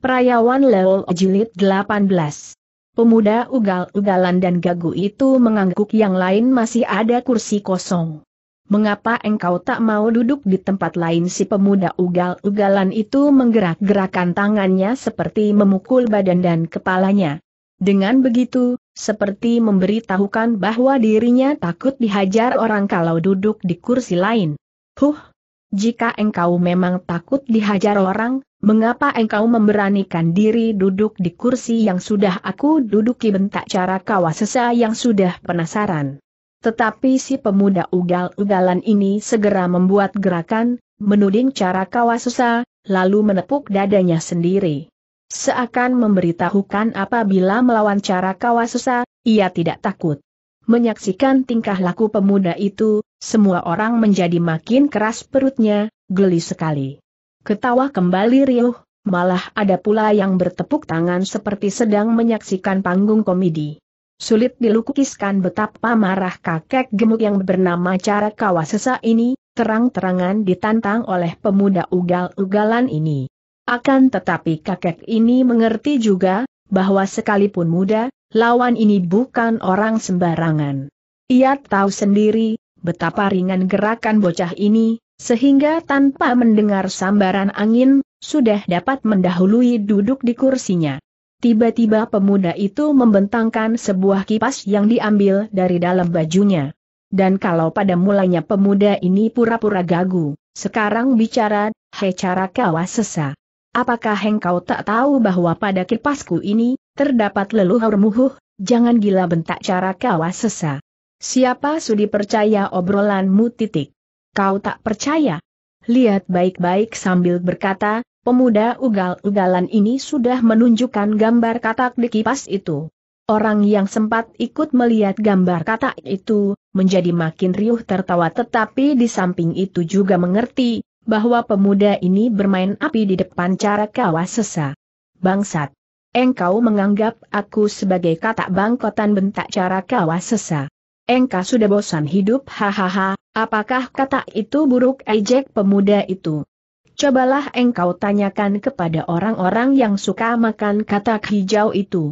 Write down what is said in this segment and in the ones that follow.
Perayawan Leo Jilid 18 Pemuda ugal-ugalan dan gagu itu mengangguk yang lain masih ada kursi kosong. Mengapa engkau tak mau duduk di tempat lain si pemuda ugal-ugalan itu menggerak-gerakan tangannya seperti memukul badan dan kepalanya. Dengan begitu, seperti memberitahukan bahwa dirinya takut dihajar orang kalau duduk di kursi lain. Huh! Jika engkau memang takut dihajar orang, Mengapa engkau memberanikan diri duduk di kursi yang sudah aku duduki bentak cara kawasesa yang sudah penasaran. Tetapi si pemuda ugal-ugalan ini segera membuat gerakan, menuding cara kawasesa, lalu menepuk dadanya sendiri. Seakan memberitahukan apabila melawan cara kawasesa, ia tidak takut. Menyaksikan tingkah laku pemuda itu, semua orang menjadi makin keras perutnya, geli sekali. Ketawa kembali riuh, malah ada pula yang bertepuk tangan seperti sedang menyaksikan panggung komedi. Sulit dilukiskan betapa marah kakek gemuk yang bernama Cara Kawasesa ini, terang-terangan ditantang oleh pemuda ugal-ugalan ini. Akan tetapi kakek ini mengerti juga, bahwa sekalipun muda, lawan ini bukan orang sembarangan. Ia tahu sendiri, betapa ringan gerakan bocah ini, sehingga tanpa mendengar sambaran angin, sudah dapat mendahului duduk di kursinya. Tiba-tiba pemuda itu membentangkan sebuah kipas yang diambil dari dalam bajunya. Dan kalau pada mulanya pemuda ini pura-pura gagu, sekarang bicara, hei cara kawas sesa. Apakah engkau tak tahu bahwa pada kipasku ini, terdapat leluhur muhuh, jangan gila bentak cara kawas sesa. Siapa sudi percaya obrolanmu titik. Kau tak percaya? Lihat baik-baik sambil berkata, pemuda ugal-ugalan ini sudah menunjukkan gambar katak di kipas itu. Orang yang sempat ikut melihat gambar katak itu, menjadi makin riuh tertawa tetapi di samping itu juga mengerti, bahwa pemuda ini bermain api di depan cara kawas sesa. Bangsat! Engkau menganggap aku sebagai katak bangkotan bentak cara kawas sesa. Engkau sudah bosan hidup hahaha, Apakah kata itu buruk ejek pemuda itu? Cobalah engkau tanyakan kepada orang-orang yang suka makan katak hijau itu.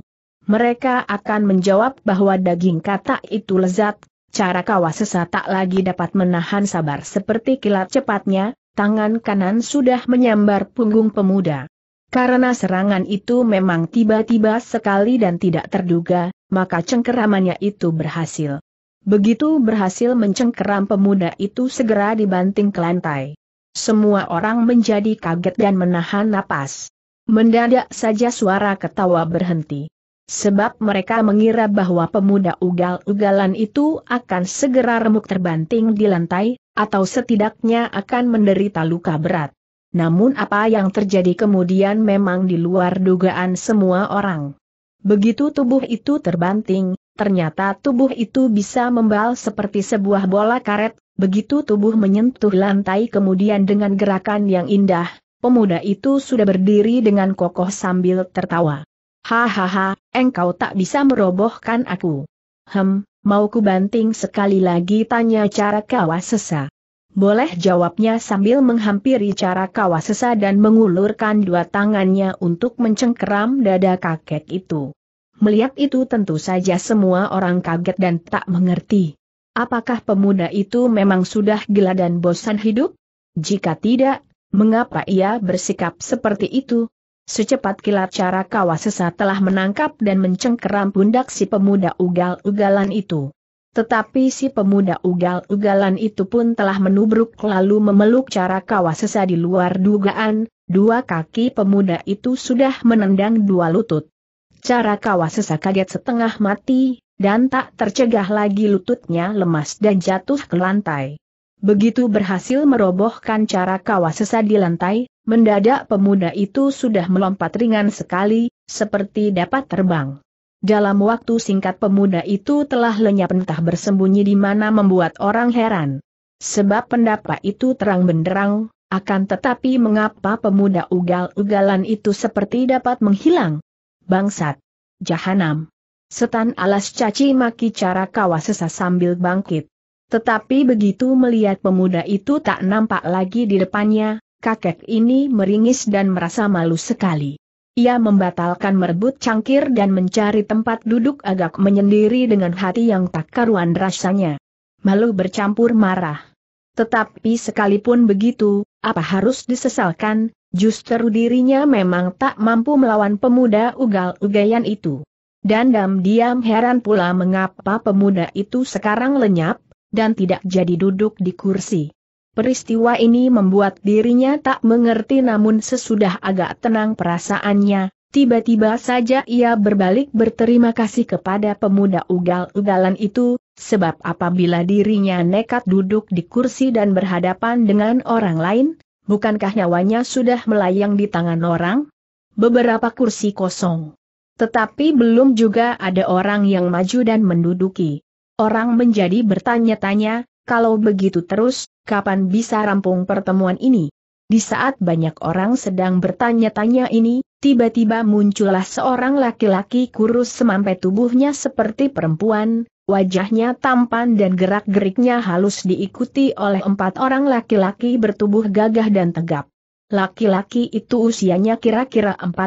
Mereka akan menjawab bahwa daging katak itu lezat, cara sesat tak lagi dapat menahan sabar seperti kilat cepatnya, tangan kanan sudah menyambar punggung pemuda. Karena serangan itu memang tiba-tiba sekali dan tidak terduga, maka cengkeramannya itu berhasil. Begitu berhasil mencengkeram pemuda itu segera dibanting ke lantai. Semua orang menjadi kaget dan menahan napas. Mendadak saja suara ketawa berhenti. Sebab mereka mengira bahwa pemuda ugal-ugalan itu akan segera remuk terbanting di lantai, atau setidaknya akan menderita luka berat. Namun apa yang terjadi kemudian memang di luar dugaan semua orang. Begitu tubuh itu terbanting, ternyata tubuh itu bisa membal seperti sebuah bola karet, begitu tubuh menyentuh lantai kemudian dengan gerakan yang indah, pemuda itu sudah berdiri dengan kokoh sambil tertawa. Hahaha, engkau tak bisa merobohkan aku. Hem, mau ku banting sekali lagi tanya cara kawasesa. Boleh jawabnya sambil menghampiri cara kawasesa dan mengulurkan dua tangannya untuk mencengkeram dada kakek itu. Melihat itu tentu saja semua orang kaget dan tak mengerti. Apakah pemuda itu memang sudah gila dan bosan hidup? Jika tidak, mengapa ia bersikap seperti itu? Secepat kilat cara kawasesa telah menangkap dan mencengkeram pundak si pemuda ugal-ugalan itu. Tetapi si pemuda ugal-ugalan itu pun telah menubruk lalu memeluk cara kawasesa di luar dugaan, dua kaki pemuda itu sudah menendang dua lutut. Cara sesak kaget setengah mati, dan tak tercegah lagi lututnya lemas dan jatuh ke lantai. Begitu berhasil merobohkan cara sesa di lantai, mendadak pemuda itu sudah melompat ringan sekali, seperti dapat terbang. Dalam waktu singkat pemuda itu telah lenyap entah bersembunyi di mana membuat orang heran. Sebab pendapat itu terang benderang, akan tetapi mengapa pemuda ugal-ugalan itu seperti dapat menghilang? bangsat, jahanam. Setan alas caci maki cara kawas sesat sambil bangkit. Tetapi begitu melihat pemuda itu tak nampak lagi di depannya, kakek ini meringis dan merasa malu sekali. Ia membatalkan merebut cangkir dan mencari tempat duduk agak menyendiri dengan hati yang tak karuan rasanya. Malu bercampur marah. Tetapi sekalipun begitu, apa harus disesalkan, Justru dirinya memang tak mampu melawan pemuda ugal-ugayan itu. dan diam diam heran pula mengapa pemuda itu sekarang lenyap, dan tidak jadi duduk di kursi. Peristiwa ini membuat dirinya tak mengerti namun sesudah agak tenang perasaannya, tiba-tiba saja ia berbalik berterima kasih kepada pemuda ugal-ugalan itu, sebab apabila dirinya nekat duduk di kursi dan berhadapan dengan orang lain, Bukankah nyawanya sudah melayang di tangan orang? Beberapa kursi kosong. Tetapi belum juga ada orang yang maju dan menduduki. Orang menjadi bertanya-tanya, kalau begitu terus, kapan bisa rampung pertemuan ini? Di saat banyak orang sedang bertanya-tanya ini, tiba-tiba muncullah seorang laki-laki kurus semampai tubuhnya seperti perempuan, Wajahnya tampan dan gerak-geriknya halus diikuti oleh empat orang laki-laki bertubuh gagah dan tegap. Laki-laki itu usianya kira-kira 45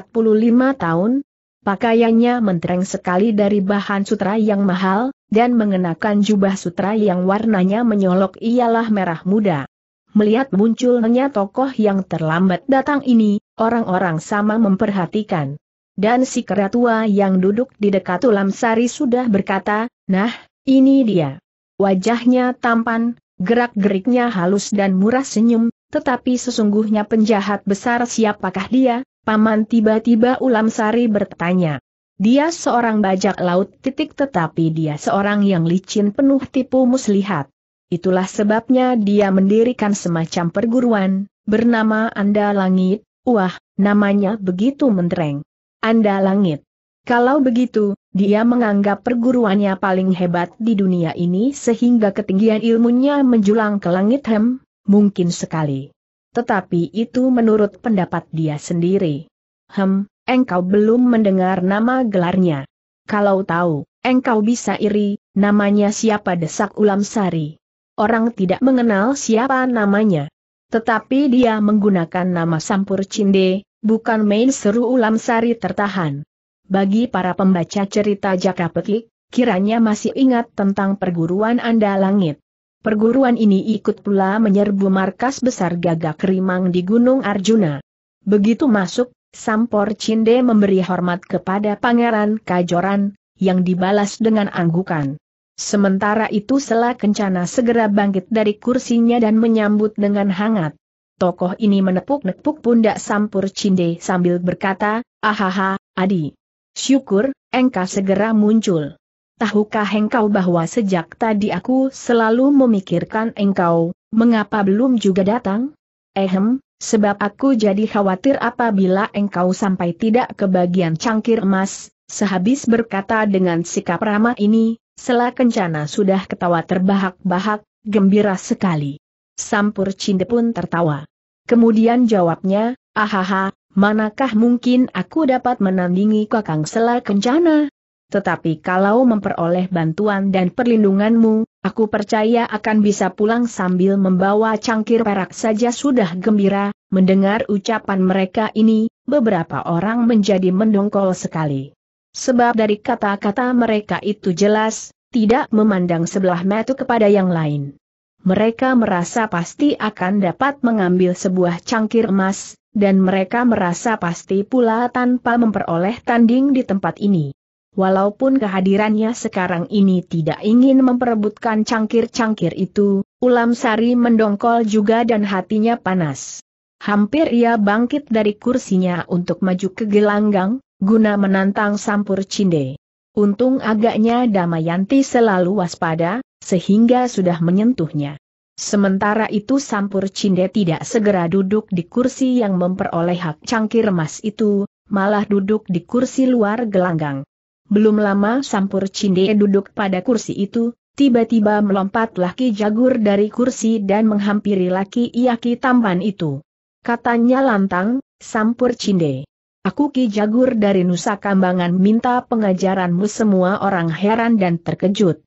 tahun, pakaiannya mentereng sekali dari bahan sutra yang mahal, dan mengenakan jubah sutra yang warnanya menyolok ialah merah muda. Melihat munculnya tokoh yang terlambat datang ini, orang-orang sama memperhatikan dan si tua yang duduk di dekat ulam sari sudah berkata, nah, ini dia. Wajahnya tampan, gerak-geriknya halus dan murah senyum, tetapi sesungguhnya penjahat besar siapakah dia, paman tiba-tiba ulam sari bertanya. Dia seorang bajak laut titik tetapi dia seorang yang licin penuh tipu muslihat. Itulah sebabnya dia mendirikan semacam perguruan, bernama Anda Langit, wah, namanya begitu mentereng. Anda langit. Kalau begitu, dia menganggap perguruannya paling hebat di dunia ini sehingga ketinggian ilmunya menjulang ke langit hem, mungkin sekali. Tetapi itu menurut pendapat dia sendiri. Hem, engkau belum mendengar nama gelarnya. Kalau tahu, engkau bisa iri, namanya siapa desak ulam sari. Orang tidak mengenal siapa namanya. Tetapi dia menggunakan nama Sampur Cinde, Bukan main seru ulam sari tertahan. Bagi para pembaca cerita Jaka Pekik, kiranya masih ingat tentang perguruan Anda Langit. Perguruan ini ikut pula menyerbu markas besar gagak Kerimang di Gunung Arjuna. Begitu masuk, Sampor Cinde memberi hormat kepada Pangeran Kajoran, yang dibalas dengan anggukan. Sementara itu Sela Kencana segera bangkit dari kursinya dan menyambut dengan hangat tokoh ini menepuk-nepuk pundak Sampur Cinde sambil berkata, ahaha, Adi. Syukur, engkau segera muncul. Tahukah engkau bahwa sejak tadi aku selalu memikirkan engkau, mengapa belum juga datang? Ehem, sebab aku jadi khawatir apabila engkau sampai tidak ke bagian cangkir emas, sehabis berkata dengan sikap ramah ini, Sela Kencana sudah ketawa terbahak-bahak, gembira sekali. Sampur Cinde pun tertawa. Kemudian jawabnya, ahaha, manakah mungkin aku dapat menandingi kakang sela kencana? Tetapi kalau memperoleh bantuan dan perlindunganmu, aku percaya akan bisa pulang sambil membawa cangkir perak saja sudah gembira, mendengar ucapan mereka ini, beberapa orang menjadi mendongkol sekali. Sebab dari kata-kata mereka itu jelas, tidak memandang sebelah mata kepada yang lain mereka merasa pasti akan dapat mengambil sebuah cangkir emas, dan mereka merasa pasti pula tanpa memperoleh tanding di tempat ini. Walaupun kehadirannya sekarang ini tidak ingin memperebutkan cangkir-cangkir itu, Ulam Sari mendongkol juga dan hatinya panas. Hampir ia bangkit dari kursinya untuk maju ke gelanggang, guna menantang Sampur Cinde. Untung agaknya Damayanti selalu waspada, sehingga sudah menyentuhnya. Sementara itu Sampur Cinde tidak segera duduk di kursi yang memperoleh hak cangkir emas itu, malah duduk di kursi luar gelanggang. Belum lama Sampur Cinde duduk pada kursi itu, tiba-tiba melompat laki jagur dari kursi dan menghampiri laki Iaki tampan itu. Katanya lantang, Sampur Cinde. Aku Ki Jagur dari Nusa Kambangan minta pengajaranmu semua orang heran dan terkejut.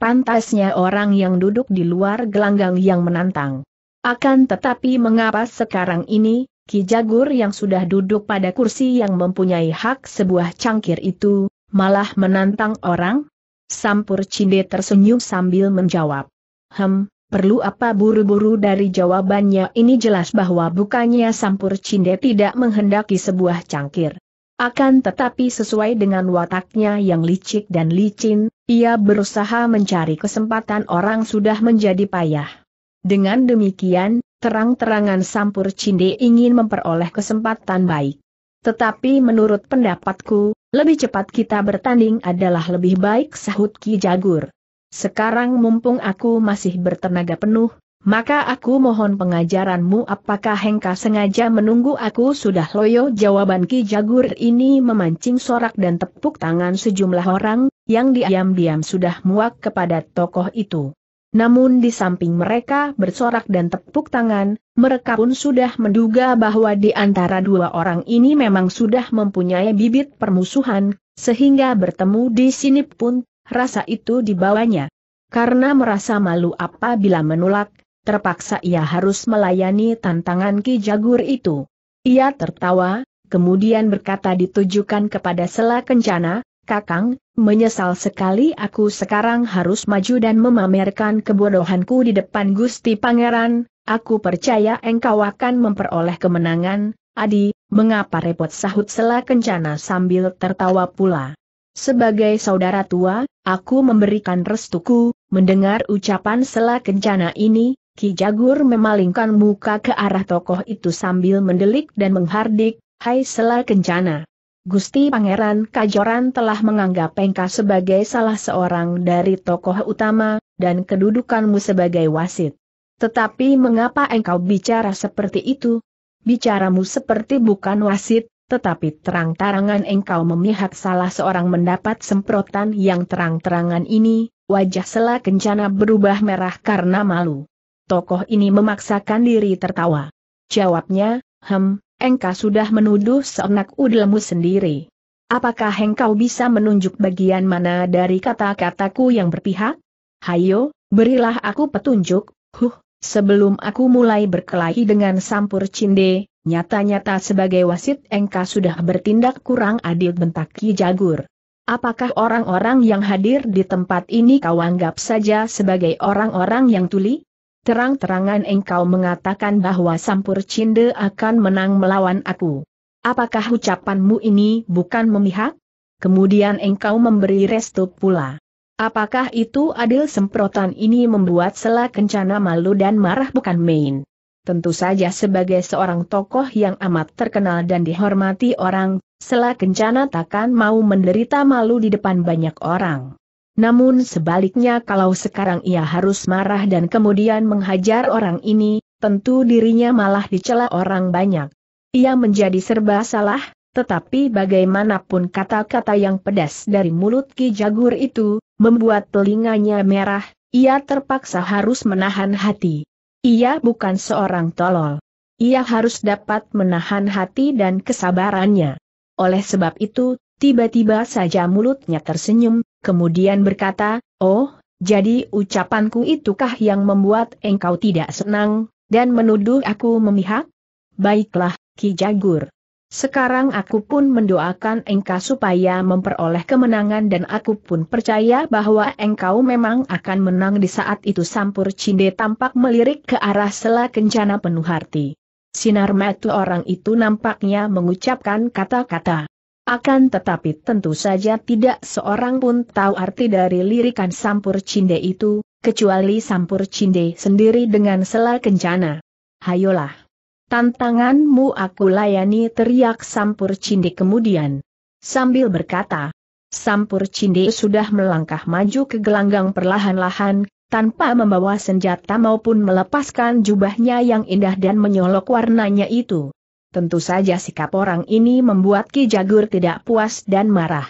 Pantasnya orang yang duduk di luar gelanggang yang menantang. Akan tetapi mengapa sekarang ini, Ki Jagur yang sudah duduk pada kursi yang mempunyai hak sebuah cangkir itu, malah menantang orang? Sampur Cinde tersenyum sambil menjawab. Hem, perlu apa buru-buru dari jawabannya ini jelas bahwa bukannya Sampur Cinde tidak menghendaki sebuah cangkir. Akan tetapi sesuai dengan wataknya yang licik dan licin, ia berusaha mencari kesempatan orang sudah menjadi payah. Dengan demikian, terang-terangan Sampur Cinde ingin memperoleh kesempatan baik. Tetapi menurut pendapatku, lebih cepat kita bertanding adalah lebih baik sahut Ki Jagur. Sekarang mumpung aku masih bertenaga penuh, maka aku mohon pengajaranmu apakah Hengka sengaja menunggu aku sudah loyo jawaban Ki Jagur ini memancing sorak dan tepuk tangan sejumlah orang, yang diam-diam sudah muak kepada tokoh itu. Namun di samping mereka bersorak dan tepuk tangan, mereka pun sudah menduga bahwa di antara dua orang ini memang sudah mempunyai bibit permusuhan, sehingga bertemu di sini pun, rasa itu dibawanya. Karena merasa malu apabila menolak, terpaksa ia harus melayani tantangan Ki Jagur itu. Ia tertawa, kemudian berkata ditujukan kepada Sela Kencana, Kakang, menyesal sekali aku sekarang harus maju dan memamerkan kebodohanku di depan Gusti Pangeran, aku percaya engkau akan memperoleh kemenangan, Adi, mengapa repot sahut sela kencana sambil tertawa pula. Sebagai saudara tua, aku memberikan restuku, mendengar ucapan sela kencana ini, Ki Jagur memalingkan muka ke arah tokoh itu sambil mendelik dan menghardik, Hai sela kencana. Gusti Pangeran Kajoran telah menganggap Engkau sebagai salah seorang dari tokoh utama, dan kedudukanmu sebagai wasit. Tetapi mengapa engkau bicara seperti itu? Bicaramu seperti bukan wasit, tetapi terang-terangan engkau memihak salah seorang mendapat semprotan yang terang-terangan ini, wajah Sela Kencana berubah merah karena malu. Tokoh ini memaksakan diri tertawa. Jawabnya, hem, engkau sudah menuduh seenak udelmu sendiri. Apakah engkau bisa menunjuk bagian mana dari kata-kataku yang berpihak? Hayo, berilah aku petunjuk, huh, sebelum aku mulai berkelahi dengan sampur cinde, nyata-nyata sebagai wasit engkau sudah bertindak kurang adil bentak Ki Jagur. Apakah orang-orang yang hadir di tempat ini kau anggap saja sebagai orang-orang yang tuli? terang-terangan engkau mengatakan bahwa Sampur Cinde akan menang melawan aku. Apakah ucapanmu ini bukan memihak? Kemudian engkau memberi restu pula. Apakah itu adil semprotan ini membuat Sela Kencana malu dan marah bukan main? Tentu saja sebagai seorang tokoh yang amat terkenal dan dihormati orang, Sela Kencana takkan mau menderita malu di depan banyak orang. Namun sebaliknya kalau sekarang ia harus marah dan kemudian menghajar orang ini, tentu dirinya malah dicela orang banyak. Ia menjadi serba salah, tetapi bagaimanapun kata-kata yang pedas dari mulut Ki Jagur itu, membuat telinganya merah, ia terpaksa harus menahan hati. Ia bukan seorang tolol. Ia harus dapat menahan hati dan kesabarannya. Oleh sebab itu, tiba-tiba saja mulutnya tersenyum, kemudian berkata, Oh, jadi ucapanku itukah yang membuat engkau tidak senang, dan menuduh aku memihak? Baiklah, Ki Jagur. Sekarang aku pun mendoakan engkau supaya memperoleh kemenangan dan aku pun percaya bahwa engkau memang akan menang di saat itu Sampur Cinde tampak melirik ke arah sela kencana penuh hati. Sinar metu orang itu nampaknya mengucapkan kata-kata akan tetapi tentu saja tidak seorang pun tahu arti dari lirikan Sampur Cinde itu, kecuali Sampur Cinde sendiri dengan sela kencana. Hayolah. Tantanganmu aku layani teriak Sampur Cinde kemudian. Sambil berkata, Sampur Cinde sudah melangkah maju ke gelanggang perlahan-lahan, tanpa membawa senjata maupun melepaskan jubahnya yang indah dan menyolok warnanya itu. Tentu saja sikap orang ini membuat Ki Jagur tidak puas dan marah.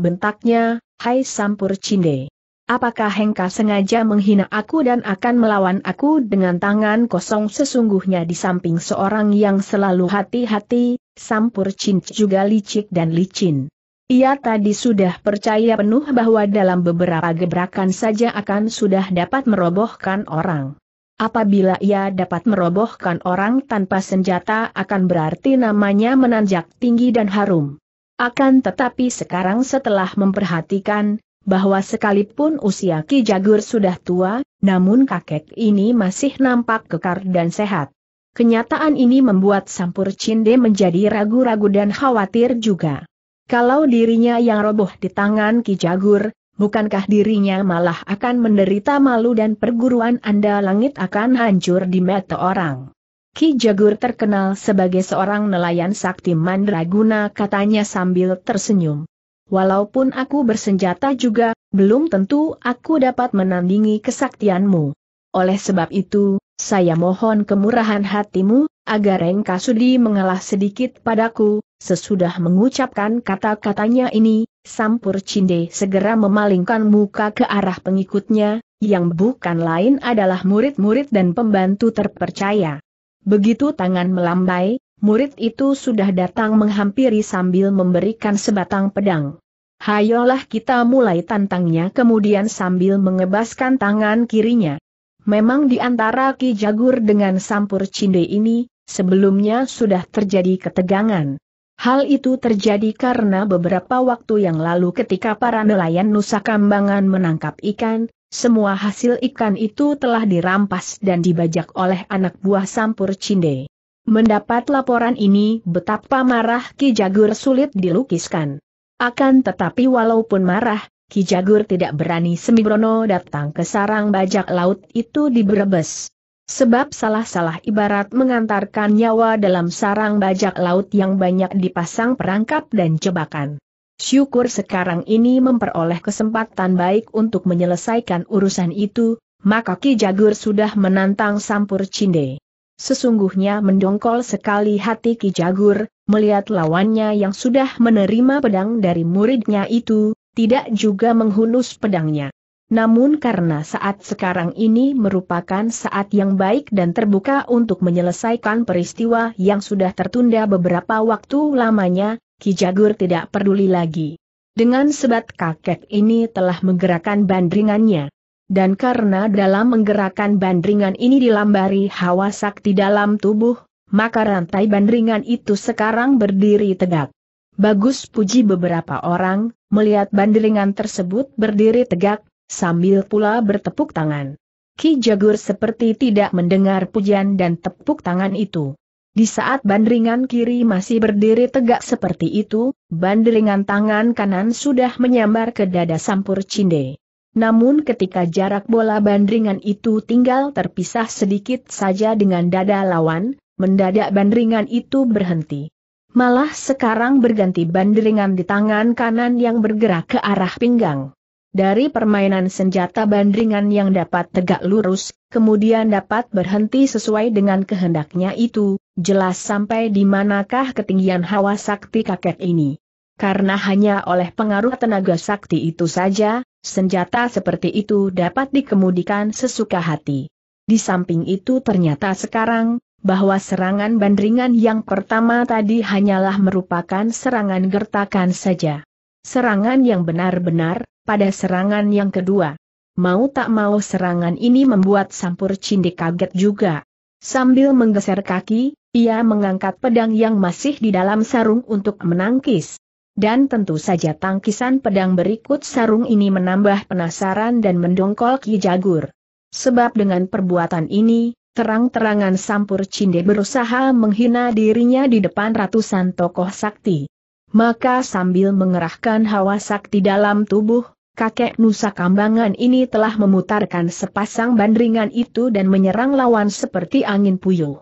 Bentaknya, Hai Sampur Cinde. Apakah Hengka sengaja menghina aku dan akan melawan aku dengan tangan kosong sesungguhnya di samping seorang yang selalu hati-hati, Sampur Cinc juga licik dan licin. Ia tadi sudah percaya penuh bahwa dalam beberapa gebrakan saja akan sudah dapat merobohkan orang. Apabila ia dapat merobohkan orang tanpa senjata akan berarti namanya menanjak tinggi dan harum. Akan tetapi sekarang setelah memperhatikan, bahwa sekalipun usia Ki Jagur sudah tua, namun kakek ini masih nampak kekar dan sehat. Kenyataan ini membuat Sampur Cinde menjadi ragu-ragu dan khawatir juga. Kalau dirinya yang roboh di tangan Ki Jagur, bukankah dirinya malah akan menderita malu dan perguruan Anda langit akan hancur di mata orang. Ki Jagur terkenal sebagai seorang nelayan sakti mandraguna katanya sambil tersenyum. Walaupun aku bersenjata juga, belum tentu aku dapat menandingi kesaktianmu. Oleh sebab itu, saya mohon kemurahan hatimu, agar Engkasudi mengalah sedikit padaku, sesudah mengucapkan kata-katanya ini, Sampur Cinde segera memalingkan muka ke arah pengikutnya, yang bukan lain adalah murid-murid dan pembantu terpercaya. Begitu tangan melambai, murid itu sudah datang menghampiri sambil memberikan sebatang pedang. Hayolah kita mulai tantangnya kemudian sambil mengebaskan tangan kirinya. Memang di antara Ki Jagur dengan Sampur Cinde ini, sebelumnya sudah terjadi ketegangan. Hal itu terjadi karena beberapa waktu yang lalu ketika para nelayan Nusa Kambangan menangkap ikan, semua hasil ikan itu telah dirampas dan dibajak oleh anak buah Sampur Cinde. Mendapat laporan ini betapa marah Ki Jagur sulit dilukiskan. Akan tetapi walaupun marah, Ki Jagur tidak berani Sembrono datang ke sarang bajak laut itu di Brebes. Sebab salah-salah ibarat mengantarkan nyawa dalam sarang bajak laut yang banyak dipasang perangkap dan jebakan. Syukur sekarang ini memperoleh kesempatan baik untuk menyelesaikan urusan itu, maka Ki Jagur sudah menantang Sampur Cinde. Sesungguhnya mendongkol sekali hati Ki Jagur, melihat lawannya yang sudah menerima pedang dari muridnya itu, tidak juga menghunus pedangnya. Namun karena saat sekarang ini merupakan saat yang baik dan terbuka untuk menyelesaikan peristiwa yang sudah tertunda beberapa waktu lamanya, Ki Jagur tidak peduli lagi. Dengan sebat kakek ini telah menggerakkan bandringannya. Dan karena dalam menggerakkan bandringan ini dilambari hawa sakti dalam tubuh, maka rantai bandringan itu sekarang berdiri tegak. Bagus puji beberapa orang, melihat bandringan tersebut berdiri tegak, sambil pula bertepuk tangan. Ki Jagur seperti tidak mendengar pujian dan tepuk tangan itu. Di saat bandringan kiri masih berdiri tegak seperti itu, bandringan tangan kanan sudah menyambar ke dada Sampur Cinde. Namun ketika jarak bola bandringan itu tinggal terpisah sedikit saja dengan dada lawan, mendadak bandringan itu berhenti. Malah sekarang berganti bandringan di tangan kanan yang bergerak ke arah pinggang. Dari permainan senjata bandringan yang dapat tegak lurus, kemudian dapat berhenti sesuai dengan kehendaknya itu, jelas sampai di manakah ketinggian hawa sakti kakek ini. Karena hanya oleh pengaruh tenaga sakti itu saja, senjata seperti itu dapat dikemudikan sesuka hati. Di samping itu ternyata sekarang, bahwa serangan bandringan yang pertama tadi hanyalah merupakan serangan gertakan saja. Serangan yang benar-benar, pada serangan yang kedua. Mau tak mau serangan ini membuat Sampur Cindik kaget juga. Sambil menggeser kaki, ia mengangkat pedang yang masih di dalam sarung untuk menangkis. Dan tentu saja tangkisan pedang berikut sarung ini menambah penasaran dan mendongkol Ki Jagur. Sebab dengan perbuatan ini, terang-terangan Sampur Cinde berusaha menghina dirinya di depan ratusan tokoh sakti. Maka sambil mengerahkan hawa sakti dalam tubuh, kakek Nusa Kambangan ini telah memutarkan sepasang bandringan itu dan menyerang lawan seperti angin puyuh.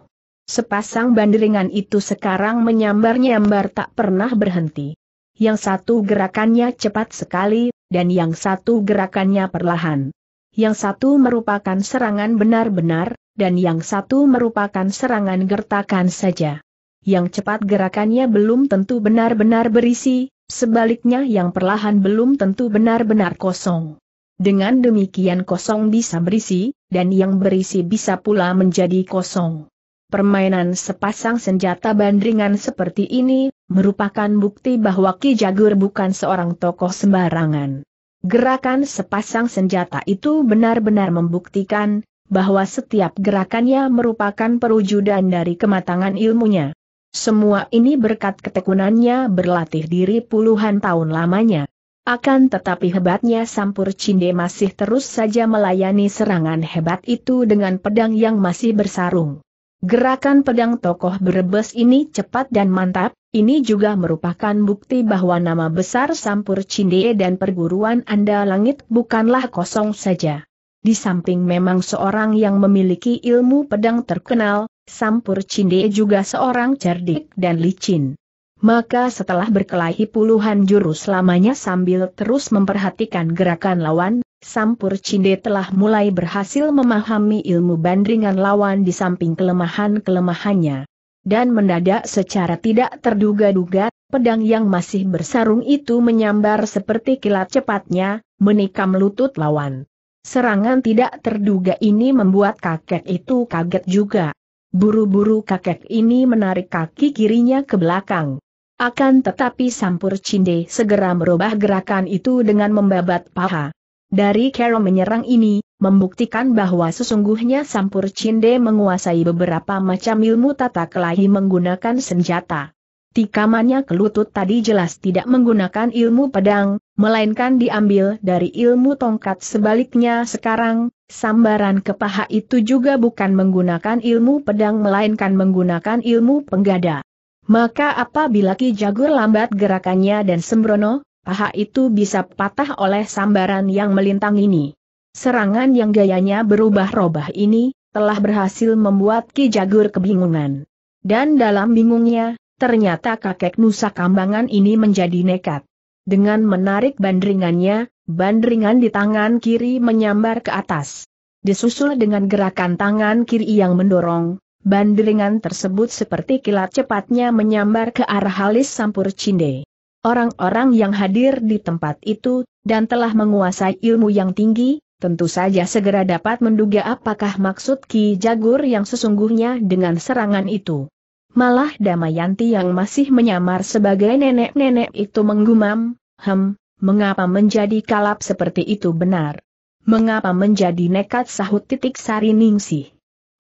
Sepasang bandringan itu sekarang menyambar-nyambar tak pernah berhenti. Yang satu gerakannya cepat sekali, dan yang satu gerakannya perlahan. Yang satu merupakan serangan benar-benar, dan yang satu merupakan serangan gertakan saja. Yang cepat gerakannya belum tentu benar-benar berisi, Sebaliknya yang perlahan belum tentu benar-benar kosong. Dengan demikian kosong bisa berisi, dan yang berisi bisa pula menjadi kosong. Permainan sepasang senjata bandringan seperti ini, merupakan bukti bahwa Ki Jagur bukan seorang tokoh sembarangan. Gerakan sepasang senjata itu benar-benar membuktikan, bahwa setiap gerakannya merupakan perwujudan dari kematangan ilmunya. Semua ini berkat ketekunannya berlatih diri puluhan tahun lamanya. Akan tetapi hebatnya Sampur Cinde masih terus saja melayani serangan hebat itu dengan pedang yang masih bersarung. Gerakan pedang tokoh berebes ini cepat dan mantap, ini juga merupakan bukti bahwa nama besar Sampur Cinde dan perguruan Anda Langit bukanlah kosong saja. Di samping memang seorang yang memiliki ilmu pedang terkenal, Sampur Cinde juga seorang cerdik dan licin. Maka setelah berkelahi puluhan jurus lamanya sambil terus memperhatikan gerakan lawan, Sampur Cinde telah mulai berhasil memahami ilmu bandringan lawan di samping kelemahan-kelemahannya. Dan mendadak secara tidak terduga-duga, pedang yang masih bersarung itu menyambar seperti kilat cepatnya, menikam lutut lawan. Serangan tidak terduga ini membuat kakek itu kaget juga. Buru-buru kakek ini menarik kaki kirinya ke belakang. Akan tetapi Sampur Cinde segera merubah gerakan itu dengan membabat paha. Dari Carol menyerang ini, membuktikan bahwa sesungguhnya Sampur Cinde menguasai beberapa macam ilmu tata kelahi menggunakan senjata. Tikamannya ke lutut tadi jelas tidak menggunakan ilmu pedang, melainkan diambil dari ilmu tongkat sebaliknya sekarang, sambaran ke paha itu juga bukan menggunakan ilmu pedang melainkan menggunakan ilmu penggada. Maka apabila Ki Jagur lambat gerakannya dan sembrono, paha itu bisa patah oleh sambaran yang melintang ini. Serangan yang gayanya berubah-robah ini, telah berhasil membuat Ki Jagur kebingungan. Dan dalam bingungnya, ternyata kakek Nusa Kambangan ini menjadi nekat. Dengan menarik bandringannya, bandringan di tangan kiri menyambar ke atas. Disusul dengan gerakan tangan kiri yang mendorong, bandringan tersebut seperti kilat cepatnya menyambar ke arah halis sampur cinde. Orang-orang yang hadir di tempat itu, dan telah menguasai ilmu yang tinggi, tentu saja segera dapat menduga apakah maksud Ki Jagur yang sesungguhnya dengan serangan itu. Malah Damayanti yang masih menyamar sebagai nenek-nenek itu menggumam, hem, mengapa menjadi kalap seperti itu benar? Mengapa menjadi nekat sahut titik sari ningsih?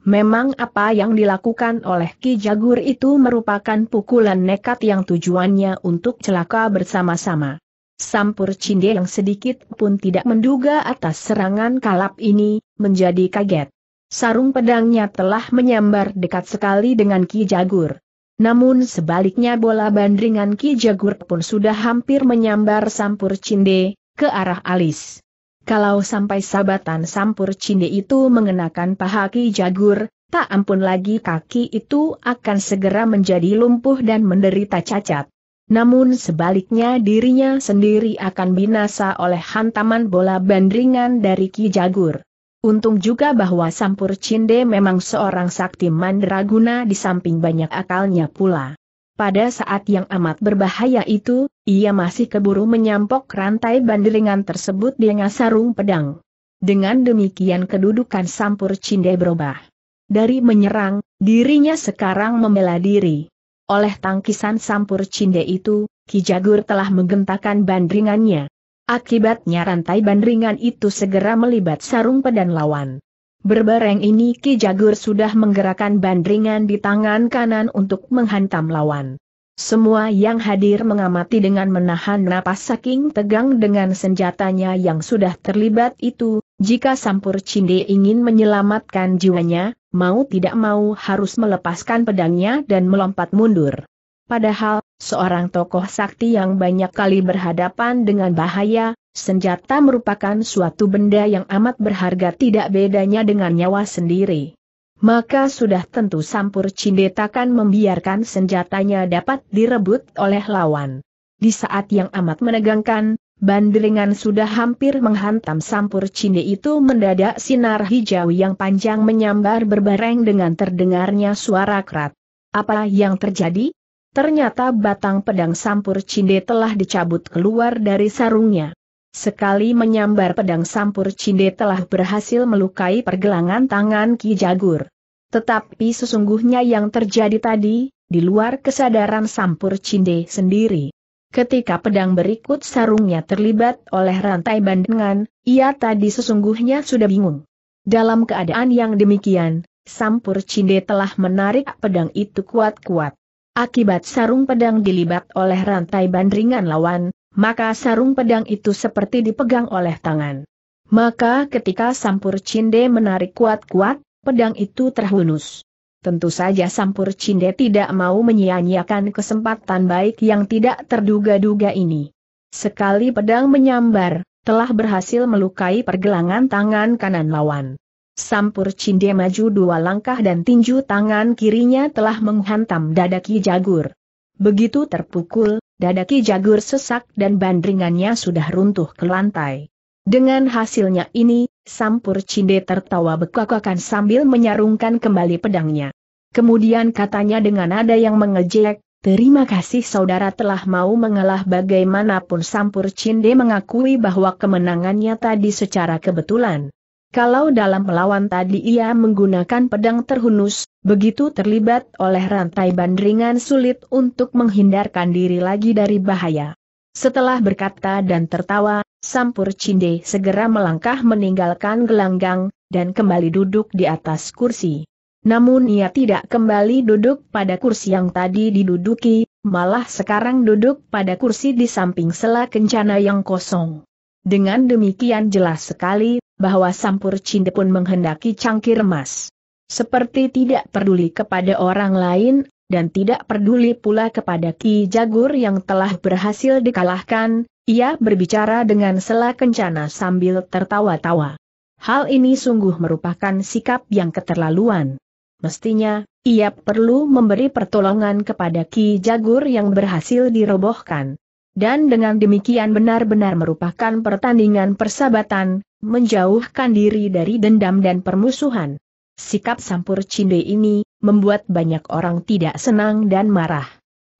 Memang apa yang dilakukan oleh Ki Jagur itu merupakan pukulan nekat yang tujuannya untuk celaka bersama-sama. Sampur Cinde yang sedikit pun tidak menduga atas serangan kalap ini, menjadi kaget sarung pedangnya telah menyambar dekat sekali dengan Ki Jagur. Namun sebaliknya bola bandringan Ki Jagur pun sudah hampir menyambar sampur cinde, ke arah alis. Kalau sampai sabatan sampur cinde itu mengenakan paha Ki Jagur, tak ampun lagi kaki itu akan segera menjadi lumpuh dan menderita cacat. Namun sebaliknya dirinya sendiri akan binasa oleh hantaman bola bandringan dari Ki Jagur. Untung juga bahwa Sampur Cinde memang seorang sakti mandraguna di samping banyak akalnya pula. Pada saat yang amat berbahaya itu, ia masih keburu menyampok rantai bandelingan tersebut dengan sarung pedang. Dengan demikian kedudukan Sampur Cinde berubah. Dari menyerang, dirinya sekarang membela diri. Oleh tangkisan Sampur Cinde itu, Ki Jagur telah menggentakan bandringannya. Akibatnya rantai bandringan itu segera melibat sarung pedang lawan. Berbareng ini Ki Jagur sudah menggerakkan bandringan di tangan kanan untuk menghantam lawan. Semua yang hadir mengamati dengan menahan napas saking tegang dengan senjatanya yang sudah terlibat itu, jika Sampur Cinde ingin menyelamatkan jiwanya, mau tidak mau harus melepaskan pedangnya dan melompat mundur. Padahal, seorang tokoh sakti yang banyak kali berhadapan dengan bahaya, senjata merupakan suatu benda yang amat berharga tidak bedanya dengan nyawa sendiri. Maka sudah tentu Sampur takkan membiarkan senjatanya dapat direbut oleh lawan. Di saat yang amat menegangkan, Bandringan sudah hampir menghantam sampur cinde itu mendadak sinar hijau yang panjang menyambar berbareng dengan terdengarnya suara kerat. Apa yang terjadi? Ternyata batang pedang sampur cinde telah dicabut keluar dari sarungnya. Sekali menyambar pedang sampur cinde telah berhasil melukai pergelangan tangan Ki Jagur. Tetapi sesungguhnya yang terjadi tadi, di luar kesadaran sampur cinde sendiri. Ketika pedang berikut sarungnya terlibat oleh rantai bandengan, ia tadi sesungguhnya sudah bingung. Dalam keadaan yang demikian, sampur cinde telah menarik pedang itu kuat-kuat. Akibat sarung pedang dilibat oleh rantai bandringan lawan, maka sarung pedang itu seperti dipegang oleh tangan. Maka ketika Sampur Cinde menarik kuat-kuat, pedang itu terhunus. Tentu saja Sampur Cinde tidak mau menyia-nyiakan kesempatan baik yang tidak terduga-duga ini. Sekali pedang menyambar, telah berhasil melukai pergelangan tangan kanan lawan. Sampur Cinde maju dua langkah dan tinju tangan kirinya telah menghantam dada Ki Jagur. Begitu terpukul, dada Ki Jagur sesak dan bandringannya sudah runtuh ke lantai. Dengan hasilnya ini, Sampur Cinde tertawa bekakakan sambil menyarungkan kembali pedangnya. Kemudian katanya dengan nada yang mengejek, Terima kasih saudara telah mau mengalah bagaimanapun Sampur Cinde mengakui bahwa kemenangannya tadi secara kebetulan. Kalau dalam melawan tadi ia menggunakan pedang terhunus, begitu terlibat oleh rantai bandringan sulit untuk menghindarkan diri lagi dari bahaya. Setelah berkata dan tertawa, Sampur Cinde segera melangkah meninggalkan gelanggang, dan kembali duduk di atas kursi. Namun ia tidak kembali duduk pada kursi yang tadi diduduki, malah sekarang duduk pada kursi di samping sela kencana yang kosong. Dengan demikian jelas sekali bahwa Sampur Cinde pun menghendaki cangkir emas. Seperti tidak peduli kepada orang lain, dan tidak peduli pula kepada Ki Jagur yang telah berhasil dikalahkan, ia berbicara dengan sela kencana sambil tertawa-tawa. Hal ini sungguh merupakan sikap yang keterlaluan. Mestinya, ia perlu memberi pertolongan kepada Ki Jagur yang berhasil dirobohkan. Dan dengan demikian benar-benar merupakan pertandingan persahabatan, menjauhkan diri dari dendam dan permusuhan. Sikap Sampur Cinde ini, membuat banyak orang tidak senang dan marah.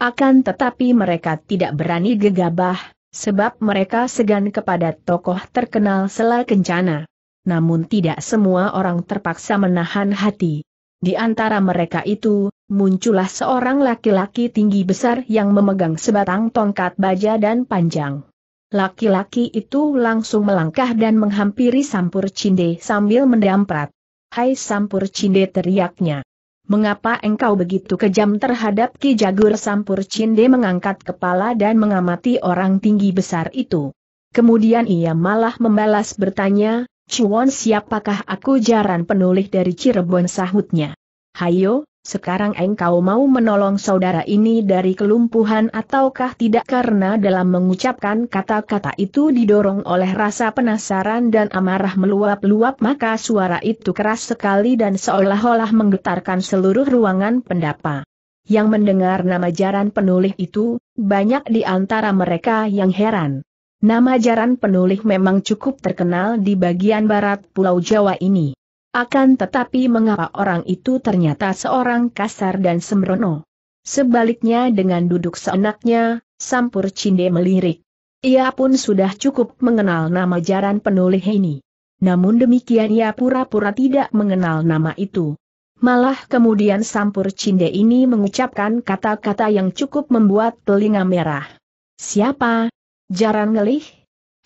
Akan tetapi mereka tidak berani gegabah, sebab mereka segan kepada tokoh terkenal sela kencana. Namun tidak semua orang terpaksa menahan hati. Di antara mereka itu, muncullah seorang laki-laki tinggi besar yang memegang sebatang tongkat baja dan panjang. Laki-laki itu langsung melangkah dan menghampiri Sampur Cinde sambil mendamprat. Hai Sampur Cinde teriaknya. Mengapa engkau begitu kejam terhadap Ki Jagur Sampur Cinde mengangkat kepala dan mengamati orang tinggi besar itu? Kemudian ia malah membalas bertanya, Cuan siapakah aku jaran penulis dari Cirebon sahutnya. Hayo, sekarang engkau mau menolong saudara ini dari kelumpuhan ataukah tidak karena dalam mengucapkan kata-kata itu didorong oleh rasa penasaran dan amarah meluap-luap maka suara itu keras sekali dan seolah-olah menggetarkan seluruh ruangan pendapa. Yang mendengar nama jaran penulis itu, banyak di antara mereka yang heran. Nama Jaran Penulih memang cukup terkenal di bagian barat Pulau Jawa ini. Akan tetapi mengapa orang itu ternyata seorang kasar dan sembrono. Sebaliknya dengan duduk seenaknya, Sampur Cinde melirik. Ia pun sudah cukup mengenal nama Jaran Penulih ini. Namun demikian ia pura-pura tidak mengenal nama itu. Malah kemudian Sampur Cinde ini mengucapkan kata-kata yang cukup membuat telinga merah. Siapa, Jaran ngelih?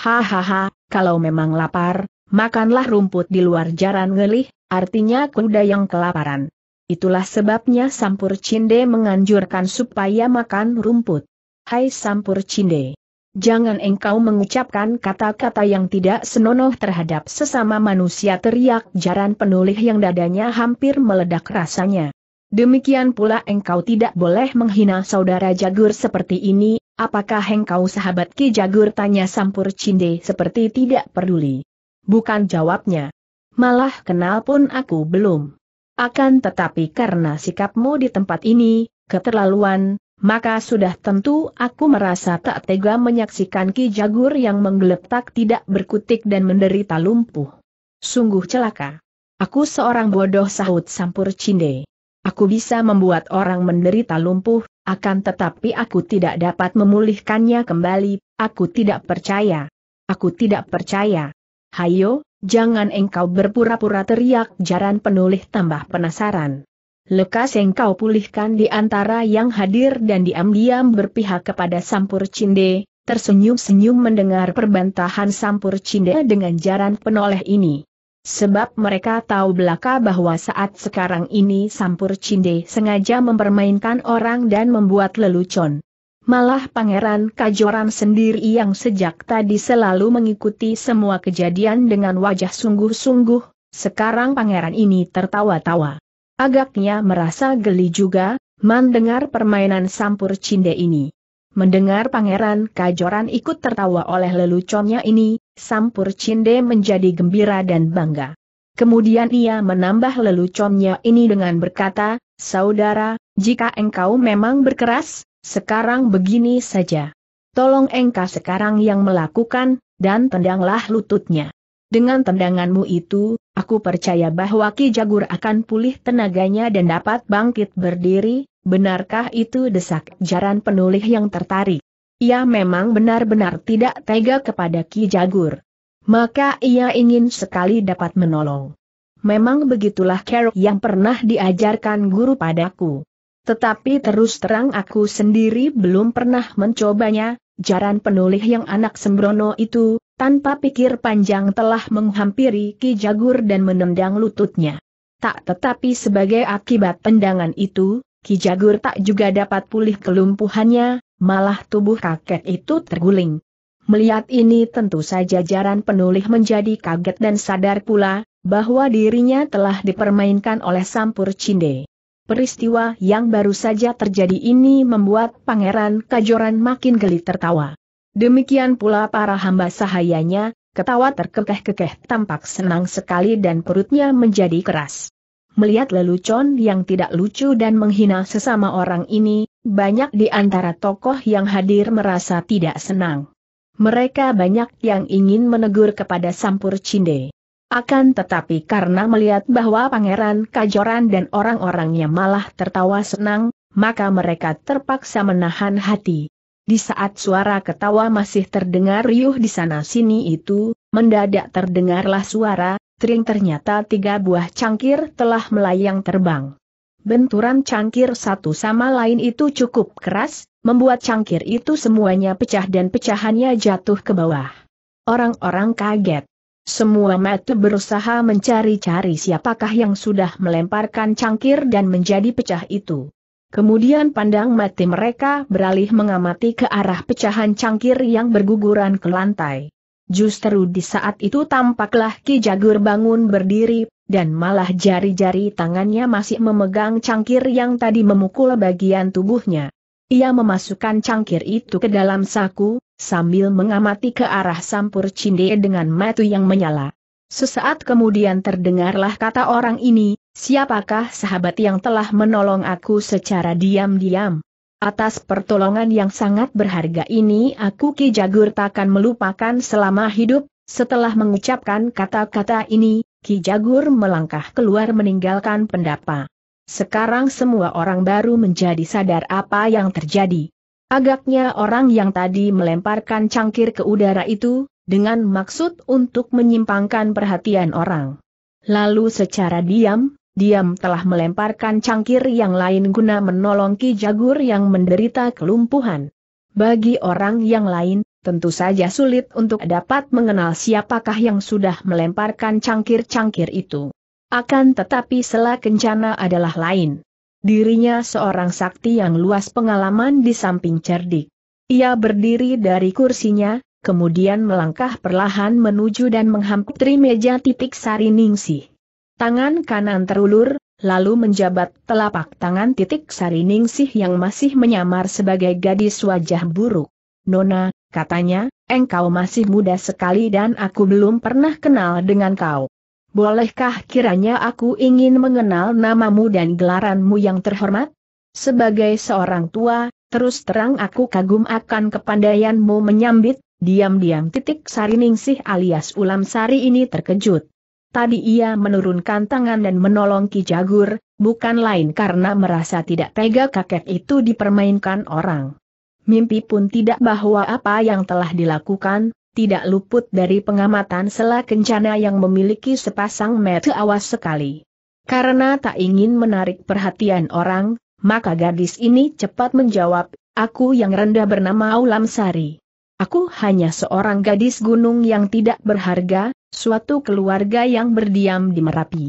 Hahaha, kalau memang lapar, makanlah rumput di luar jaran ngelih, artinya kuda yang kelaparan. Itulah sebabnya Sampur Cinde menganjurkan supaya makan rumput. Hai Sampur Cinde. Jangan engkau mengucapkan kata-kata yang tidak senonoh terhadap sesama manusia teriak jaran penulis yang dadanya hampir meledak rasanya. Demikian pula engkau tidak boleh menghina saudara jagur seperti ini, Apakah engkau sahabat Ki Jagur tanya Sampur Cinde seperti tidak peduli. Bukan jawabnya. Malah kenal pun aku belum. Akan tetapi karena sikapmu di tempat ini, keterlaluan, maka sudah tentu aku merasa tak tega menyaksikan Ki Jagur yang menggeletak tidak berkutik dan menderita lumpuh. Sungguh celaka. Aku seorang bodoh sahut Sampur Cinde. Aku bisa membuat orang menderita lumpuh, akan tetapi aku tidak dapat memulihkannya kembali, aku tidak percaya. Aku tidak percaya. Hayo, jangan engkau berpura-pura teriak jaran penulis tambah penasaran. Lekas engkau pulihkan di antara yang hadir dan diam-diam berpihak kepada Sampur Cinde, tersenyum-senyum mendengar perbantahan Sampur Cinde dengan jaran penoleh ini. Sebab mereka tahu belaka bahwa saat sekarang ini Sampur Cinde sengaja mempermainkan orang dan membuat lelucon. Malah Pangeran Kajoran sendiri yang sejak tadi selalu mengikuti semua kejadian dengan wajah sungguh-sungguh, sekarang pangeran ini tertawa-tawa. Agaknya merasa geli juga, mendengar permainan Sampur Cinde ini. Mendengar Pangeran Kajoran ikut tertawa oleh leluconnya ini, Sampur Cinde menjadi gembira dan bangga. Kemudian ia menambah leluconnya ini dengan berkata, Saudara, jika engkau memang berkeras, sekarang begini saja. Tolong engkau sekarang yang melakukan, dan tendanglah lututnya. Dengan tendanganmu itu, aku percaya bahwa Ki Jagur akan pulih tenaganya dan dapat bangkit berdiri, benarkah itu desak jaran penulis yang tertarik? Ia memang benar-benar tidak tega kepada Ki Jagur. Maka ia ingin sekali dapat menolong. Memang begitulah Carol yang pernah diajarkan guru padaku. Tetapi terus terang aku sendiri belum pernah mencobanya, jaran penulis yang anak sembrono itu, tanpa pikir panjang telah menghampiri Ki Jagur dan menendang lututnya. Tak tetapi sebagai akibat tendangan itu, Ki Jagur tak juga dapat pulih kelumpuhannya, malah tubuh kakek itu terguling. Melihat ini tentu saja jaran penulis menjadi kaget dan sadar pula, bahwa dirinya telah dipermainkan oleh Sampur Cinde. Peristiwa yang baru saja terjadi ini membuat Pangeran Kajoran makin geli tertawa. Demikian pula para hamba sahayanya, ketawa terkekeh-kekeh tampak senang sekali dan perutnya menjadi keras. Melihat lelucon yang tidak lucu dan menghina sesama orang ini, banyak di antara tokoh yang hadir merasa tidak senang. Mereka banyak yang ingin menegur kepada Sampur Cinde. Akan tetapi karena melihat bahwa Pangeran Kajoran dan orang-orangnya malah tertawa senang, maka mereka terpaksa menahan hati. Di saat suara ketawa masih terdengar riuh di sana-sini itu, mendadak terdengarlah suara, tering ternyata tiga buah cangkir telah melayang terbang. Benturan cangkir satu sama lain itu cukup keras, membuat cangkir itu semuanya pecah dan pecahannya jatuh ke bawah. Orang-orang kaget. Semua mata berusaha mencari-cari siapakah yang sudah melemparkan cangkir dan menjadi pecah itu. Kemudian pandang mati mereka beralih mengamati ke arah pecahan cangkir yang berguguran ke lantai. Justru di saat itu tampaklah Ki Jagur bangun berdiri, dan malah jari-jari tangannya masih memegang cangkir yang tadi memukul bagian tubuhnya. Ia memasukkan cangkir itu ke dalam saku, sambil mengamati ke arah sampur cinde dengan mata yang menyala. Sesaat kemudian terdengarlah kata orang ini, siapakah sahabat yang telah menolong aku secara diam-diam? Atas pertolongan yang sangat berharga ini aku Ki Jagur takkan melupakan selama hidup, setelah mengucapkan kata-kata ini, Ki Jagur melangkah keluar meninggalkan pendapa. Sekarang semua orang baru menjadi sadar apa yang terjadi. Agaknya orang yang tadi melemparkan cangkir ke udara itu, dengan maksud untuk menyimpangkan perhatian orang. Lalu secara diam, diam telah melemparkan cangkir yang lain guna menolong Ki Jagur yang menderita kelumpuhan. Bagi orang yang lain, tentu saja sulit untuk dapat mengenal siapakah yang sudah melemparkan cangkir-cangkir itu. Akan tetapi Sela Kencana adalah lain. Dirinya seorang sakti yang luas pengalaman di samping cerdik. Ia berdiri dari kursinya, kemudian melangkah perlahan menuju dan menghampiri meja titik sari ningsi. Tangan kanan terulur, lalu menjabat telapak tangan titik sari ningsih yang masih menyamar sebagai gadis wajah buruk. Nona, katanya, engkau masih muda sekali dan aku belum pernah kenal dengan kau. Bolehkah kiranya aku ingin mengenal namamu dan gelaranmu yang terhormat? Sebagai seorang tua, terus terang aku kagum akan kepandaianmu menyambit, diam-diam titik sari ningsih alias ulam sari ini terkejut. Tadi ia menurunkan tangan dan menolong Ki Jagur, bukan lain karena merasa tidak tega kakek itu dipermainkan orang mimpi pun tidak bahwa apa yang telah dilakukan, tidak luput dari pengamatan sela kencana yang memiliki sepasang mata awas sekali. Karena tak ingin menarik perhatian orang, maka gadis ini cepat menjawab, aku yang rendah bernama Aulam Sari. Aku hanya seorang gadis gunung yang tidak berharga, suatu keluarga yang berdiam di Merapi.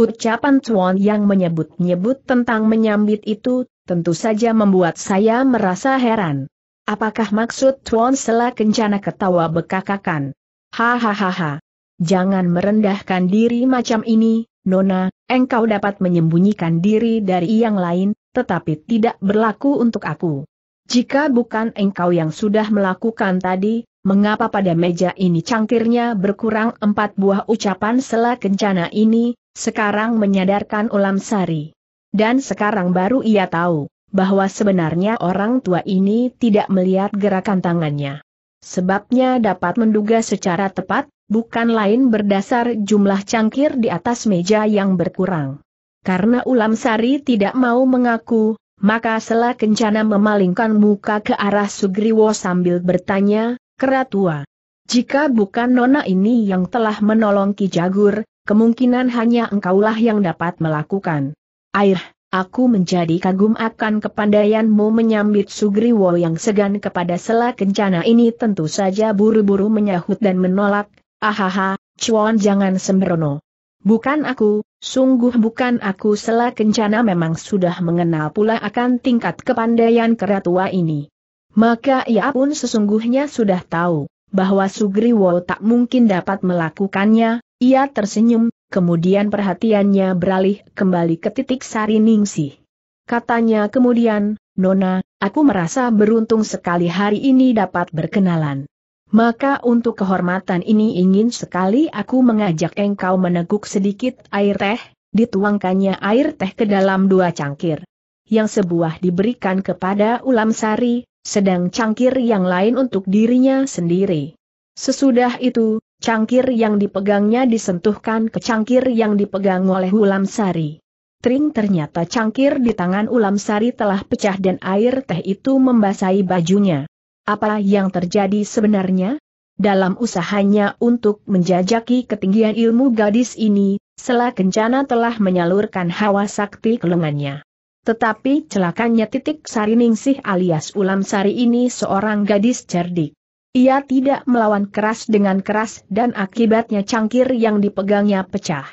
Ucapan Tuan yang menyebut-nyebut tentang menyambit itu tentu saja membuat saya merasa heran. Apakah maksud Tuan Sela Kencana ketawa bekakakan? Hahaha. Jangan merendahkan diri macam ini, Nona, engkau dapat menyembunyikan diri dari yang lain, tetapi tidak berlaku untuk aku. Jika bukan engkau yang sudah melakukan tadi, mengapa pada meja ini cangkirnya berkurang empat buah ucapan sela kencana ini, sekarang menyadarkan ulam sari. Dan sekarang baru ia tahu, bahwa sebenarnya orang tua ini tidak melihat gerakan tangannya. Sebabnya dapat menduga secara tepat, bukan lain berdasar jumlah cangkir di atas meja yang berkurang. Karena Ulam Sari tidak mau mengaku, maka Sela Kencana memalingkan muka ke arah Sugriwo sambil bertanya, Keratua, jika bukan Nona ini yang telah menolong Ki Jagur, kemungkinan hanya engkaulah yang dapat melakukan. Air, aku menjadi kagum akan kepandaianmu menyambit Sugriwo yang segan kepada sela kencana ini tentu saja buru-buru menyahut dan menolak, ahaha, cuan jangan sembrono. Bukan aku, sungguh bukan aku sela kencana memang sudah mengenal pula akan tingkat kepandaian keratua ini. Maka ia pun sesungguhnya sudah tahu, bahwa Sugriwo tak mungkin dapat melakukannya, ia tersenyum, kemudian perhatiannya beralih kembali ke titik sari Ningsih. Katanya kemudian, Nona, aku merasa beruntung sekali hari ini dapat berkenalan. Maka untuk kehormatan ini ingin sekali aku mengajak engkau meneguk sedikit air teh, dituangkannya air teh ke dalam dua cangkir. Yang sebuah diberikan kepada ulam sari, sedang cangkir yang lain untuk dirinya sendiri. Sesudah itu, Cangkir yang dipegangnya disentuhkan ke cangkir yang dipegang oleh Ulam Sari. Tring ternyata cangkir di tangan Ulam Sari telah pecah dan air teh itu membasahi bajunya. Apa yang terjadi sebenarnya? Dalam usahanya untuk menjajaki ketinggian ilmu gadis ini, Sela Kencana telah menyalurkan hawa sakti ke lengannya. Tetapi celakanya titik Sari Ningsih alias Ulam Sari ini seorang gadis cerdik. Ia tidak melawan keras dengan keras dan akibatnya cangkir yang dipegangnya pecah.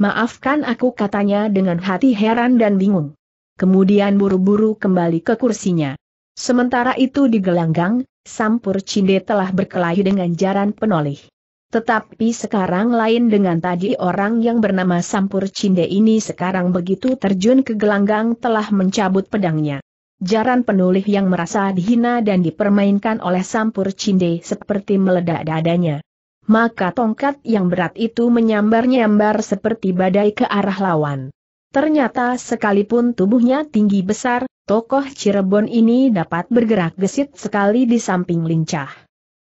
Maafkan aku katanya dengan hati heran dan bingung. Kemudian buru-buru kembali ke kursinya. Sementara itu di gelanggang, Sampur Cinde telah berkelahi dengan jaran penoleh. Tetapi sekarang lain dengan tadi orang yang bernama Sampur Cinde ini sekarang begitu terjun ke gelanggang telah mencabut pedangnya. Jaran penulis yang merasa dihina dan dipermainkan oleh sampur cinde seperti meledak dadanya. Maka tongkat yang berat itu menyambar-nyambar seperti badai ke arah lawan. Ternyata sekalipun tubuhnya tinggi besar, tokoh Cirebon ini dapat bergerak gesit sekali di samping lincah.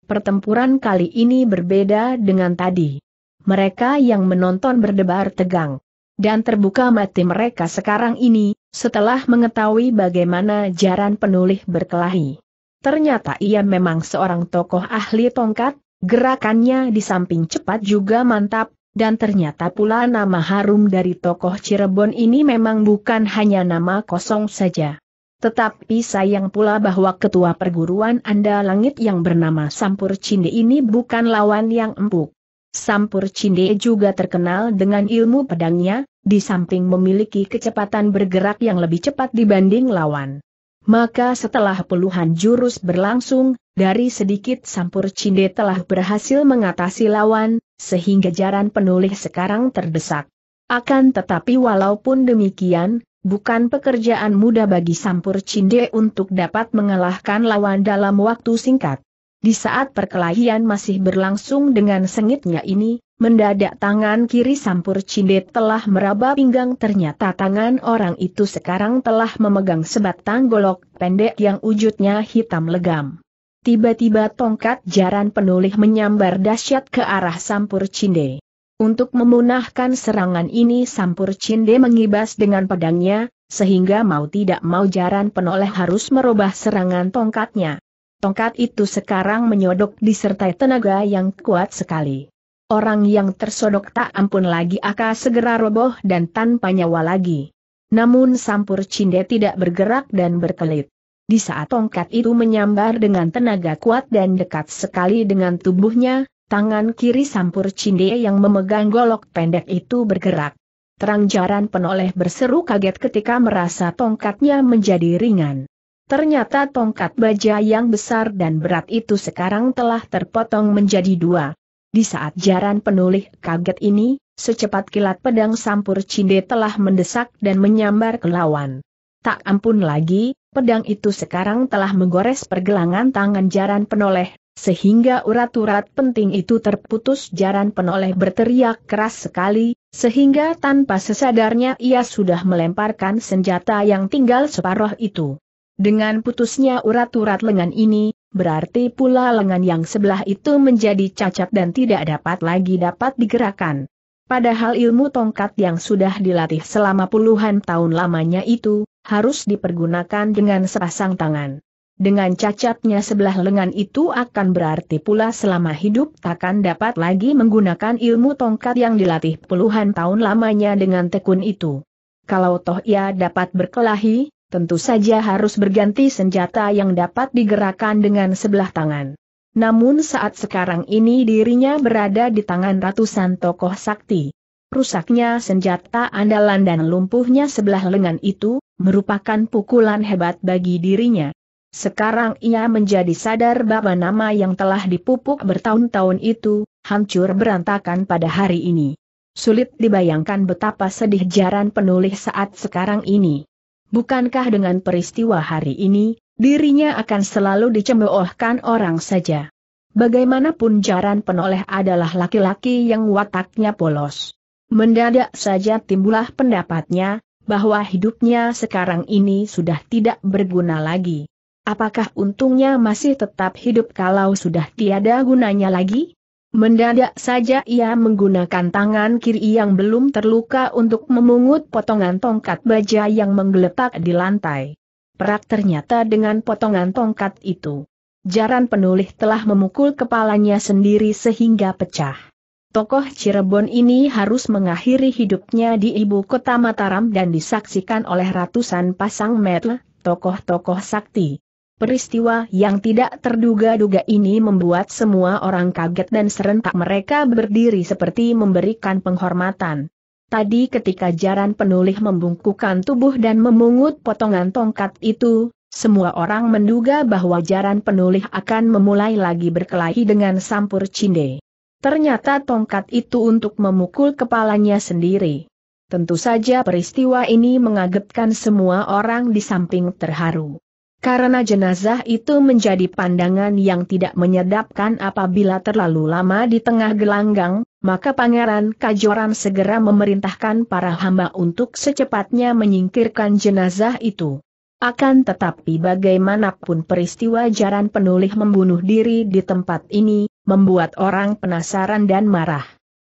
Pertempuran kali ini berbeda dengan tadi. Mereka yang menonton berdebar tegang dan terbuka mati mereka sekarang ini, setelah mengetahui bagaimana jaran penulis berkelahi. Ternyata ia memang seorang tokoh ahli tongkat, gerakannya di samping cepat juga mantap, dan ternyata pula nama harum dari tokoh Cirebon ini memang bukan hanya nama kosong saja. Tetapi sayang pula bahwa ketua perguruan Anda Langit yang bernama Sampur Cinde ini bukan lawan yang empuk. Sampur Cinde juga terkenal dengan ilmu pedangnya, di samping memiliki kecepatan bergerak yang lebih cepat dibanding lawan. Maka setelah puluhan jurus berlangsung, dari sedikit Sampur Cinde telah berhasil mengatasi lawan, sehingga jaran penulis sekarang terdesak. Akan tetapi walaupun demikian, bukan pekerjaan mudah bagi Sampur Cinde untuk dapat mengalahkan lawan dalam waktu singkat. Di saat perkelahian masih berlangsung dengan sengitnya ini, mendadak tangan kiri Sampur Cinde telah meraba pinggang ternyata tangan orang itu sekarang telah memegang sebatang golok pendek yang wujudnya hitam legam. Tiba-tiba tongkat jaran penulih menyambar dahsyat ke arah Sampur Cinde. Untuk memunahkan serangan ini Sampur Cinde mengibas dengan pedangnya, sehingga mau tidak mau jaran penoleh harus merubah serangan tongkatnya tongkat itu sekarang menyodok disertai tenaga yang kuat sekali. Orang yang tersodok tak ampun lagi akan segera roboh dan tanpa nyawa lagi. Namun Sampur Cinde tidak bergerak dan berkelit. Di saat tongkat itu menyambar dengan tenaga kuat dan dekat sekali dengan tubuhnya, tangan kiri Sampur Cinde yang memegang golok pendek itu bergerak. Terang jaran penoleh berseru kaget ketika merasa tongkatnya menjadi ringan. Ternyata tongkat baja yang besar dan berat itu sekarang telah terpotong menjadi dua. Di saat jaran penulih kaget ini, secepat kilat pedang sampur cinde telah mendesak dan menyambar ke lawan. Tak ampun lagi, pedang itu sekarang telah menggores pergelangan tangan jaran penoleh, sehingga urat-urat penting itu terputus jaran penoleh berteriak keras sekali, sehingga tanpa sesadarnya ia sudah melemparkan senjata yang tinggal separuh itu. Dengan putusnya urat-urat lengan ini, berarti pula lengan yang sebelah itu menjadi cacat dan tidak dapat lagi dapat digerakkan. Padahal ilmu tongkat yang sudah dilatih selama puluhan tahun lamanya itu, harus dipergunakan dengan sepasang tangan. Dengan cacatnya sebelah lengan itu akan berarti pula selama hidup takkan dapat lagi menggunakan ilmu tongkat yang dilatih puluhan tahun lamanya dengan tekun itu. Kalau toh ia dapat berkelahi, tentu saja harus berganti senjata yang dapat digerakkan dengan sebelah tangan. Namun saat sekarang ini dirinya berada di tangan ratusan tokoh sakti. Rusaknya senjata andalan dan lumpuhnya sebelah lengan itu, merupakan pukulan hebat bagi dirinya. Sekarang ia menjadi sadar bahwa nama yang telah dipupuk bertahun-tahun itu, hancur berantakan pada hari ini. Sulit dibayangkan betapa sedih jaran penulis saat sekarang ini. Bukankah dengan peristiwa hari ini, dirinya akan selalu dicemoohkan orang saja? Bagaimanapun Jaran Penoleh adalah laki-laki yang wataknya polos. Mendadak saja timbullah pendapatnya, bahwa hidupnya sekarang ini sudah tidak berguna lagi. Apakah untungnya masih tetap hidup kalau sudah tiada gunanya lagi? Mendadak saja ia menggunakan tangan kiri yang belum terluka untuk memungut potongan tongkat baja yang menggeletak di lantai. Perak ternyata dengan potongan tongkat itu. Jaran penulis telah memukul kepalanya sendiri sehingga pecah. Tokoh Cirebon ini harus mengakhiri hidupnya di ibu kota Mataram dan disaksikan oleh ratusan pasang metel, tokoh-tokoh sakti. Peristiwa yang tidak terduga-duga ini membuat semua orang kaget dan serentak mereka berdiri seperti memberikan penghormatan. Tadi ketika jaran penulis membungkukkan tubuh dan memungut potongan tongkat itu, semua orang menduga bahwa jaran penulis akan memulai lagi berkelahi dengan sampur cinde. Ternyata tongkat itu untuk memukul kepalanya sendiri. Tentu saja peristiwa ini mengagetkan semua orang di samping terharu karena jenazah itu menjadi pandangan yang tidak menyedapkan apabila terlalu lama di tengah gelanggang, maka Pangeran Kajoran segera memerintahkan para hamba untuk secepatnya menyingkirkan jenazah itu. Akan tetapi bagaimanapun peristiwa jaran penulis membunuh diri di tempat ini, membuat orang penasaran dan marah.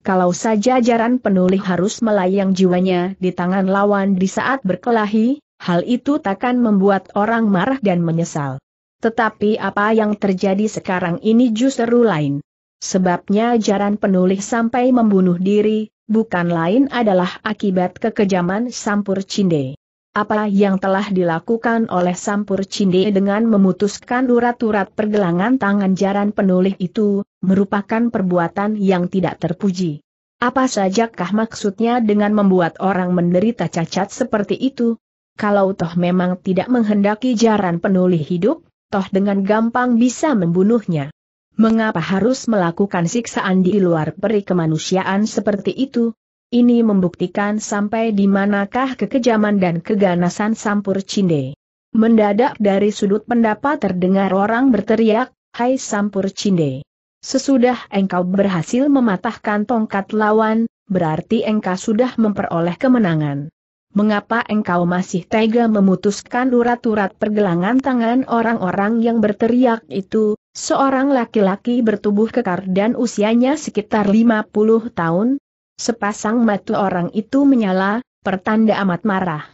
Kalau saja jaran penulis harus melayang jiwanya di tangan lawan di saat berkelahi, hal itu takkan membuat orang marah dan menyesal. Tetapi apa yang terjadi sekarang ini justru lain. Sebabnya jaran penulis sampai membunuh diri, bukan lain adalah akibat kekejaman Sampur Cinde. Apa yang telah dilakukan oleh Sampur Cinde dengan memutuskan urat-urat pergelangan tangan jaran penulis itu, merupakan perbuatan yang tidak terpuji. Apa sajakah maksudnya dengan membuat orang menderita cacat seperti itu? kalau toh memang tidak menghendaki jaran penuli hidup, toh dengan gampang bisa membunuhnya. Mengapa harus melakukan siksaan di luar peri kemanusiaan seperti itu? Ini membuktikan sampai di manakah kekejaman dan keganasan Sampur Cinde. Mendadak dari sudut pendapat terdengar orang berteriak, Hai Sampur Cinde. Sesudah engkau berhasil mematahkan tongkat lawan, berarti engkau sudah memperoleh kemenangan mengapa engkau masih tega memutuskan urat-urat pergelangan tangan orang-orang yang berteriak itu, seorang laki-laki bertubuh kekar dan usianya sekitar 50 tahun? Sepasang mata orang itu menyala, pertanda amat marah.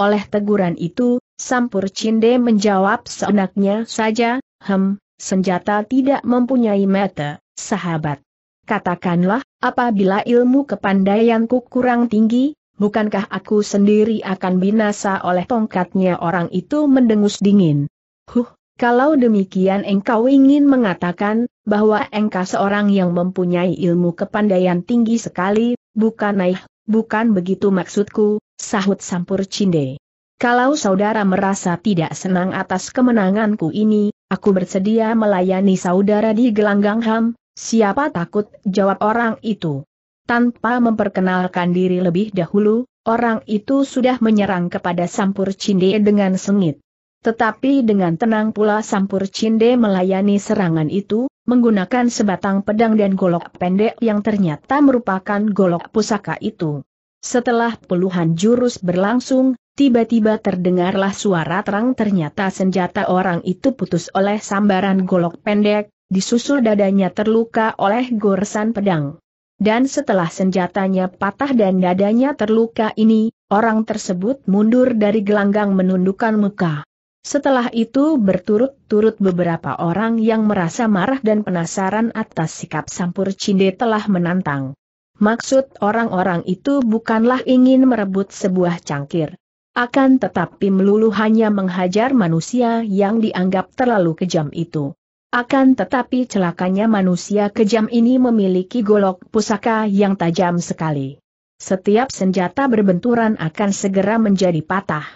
Oleh teguran itu, Sampur Cinde menjawab seenaknya saja, hem, senjata tidak mempunyai mata, sahabat. Katakanlah, apabila ilmu kepandaianku kurang tinggi, bukankah aku sendiri akan binasa oleh tongkatnya orang itu mendengus dingin. Huh, kalau demikian engkau ingin mengatakan, bahwa engkau seorang yang mempunyai ilmu kepandaian tinggi sekali, bukan naik, bukan begitu maksudku, sahut sampur cinde. Kalau saudara merasa tidak senang atas kemenanganku ini, aku bersedia melayani saudara di gelanggang ham, siapa takut, jawab orang itu. Tanpa memperkenalkan diri lebih dahulu, orang itu sudah menyerang kepada Sampur Cinde dengan sengit. Tetapi dengan tenang pula Sampur Cinde melayani serangan itu, menggunakan sebatang pedang dan golok pendek yang ternyata merupakan golok pusaka itu. Setelah puluhan jurus berlangsung, tiba-tiba terdengarlah suara terang ternyata senjata orang itu putus oleh sambaran golok pendek, disusul dadanya terluka oleh goresan pedang dan setelah senjatanya patah dan dadanya terluka ini, orang tersebut mundur dari gelanggang menundukkan muka. Setelah itu berturut-turut beberapa orang yang merasa marah dan penasaran atas sikap Sampur Cinde telah menantang. Maksud orang-orang itu bukanlah ingin merebut sebuah cangkir. Akan tetapi melulu hanya menghajar manusia yang dianggap terlalu kejam itu. Akan tetapi celakanya manusia kejam ini memiliki golok pusaka yang tajam sekali. Setiap senjata berbenturan akan segera menjadi patah.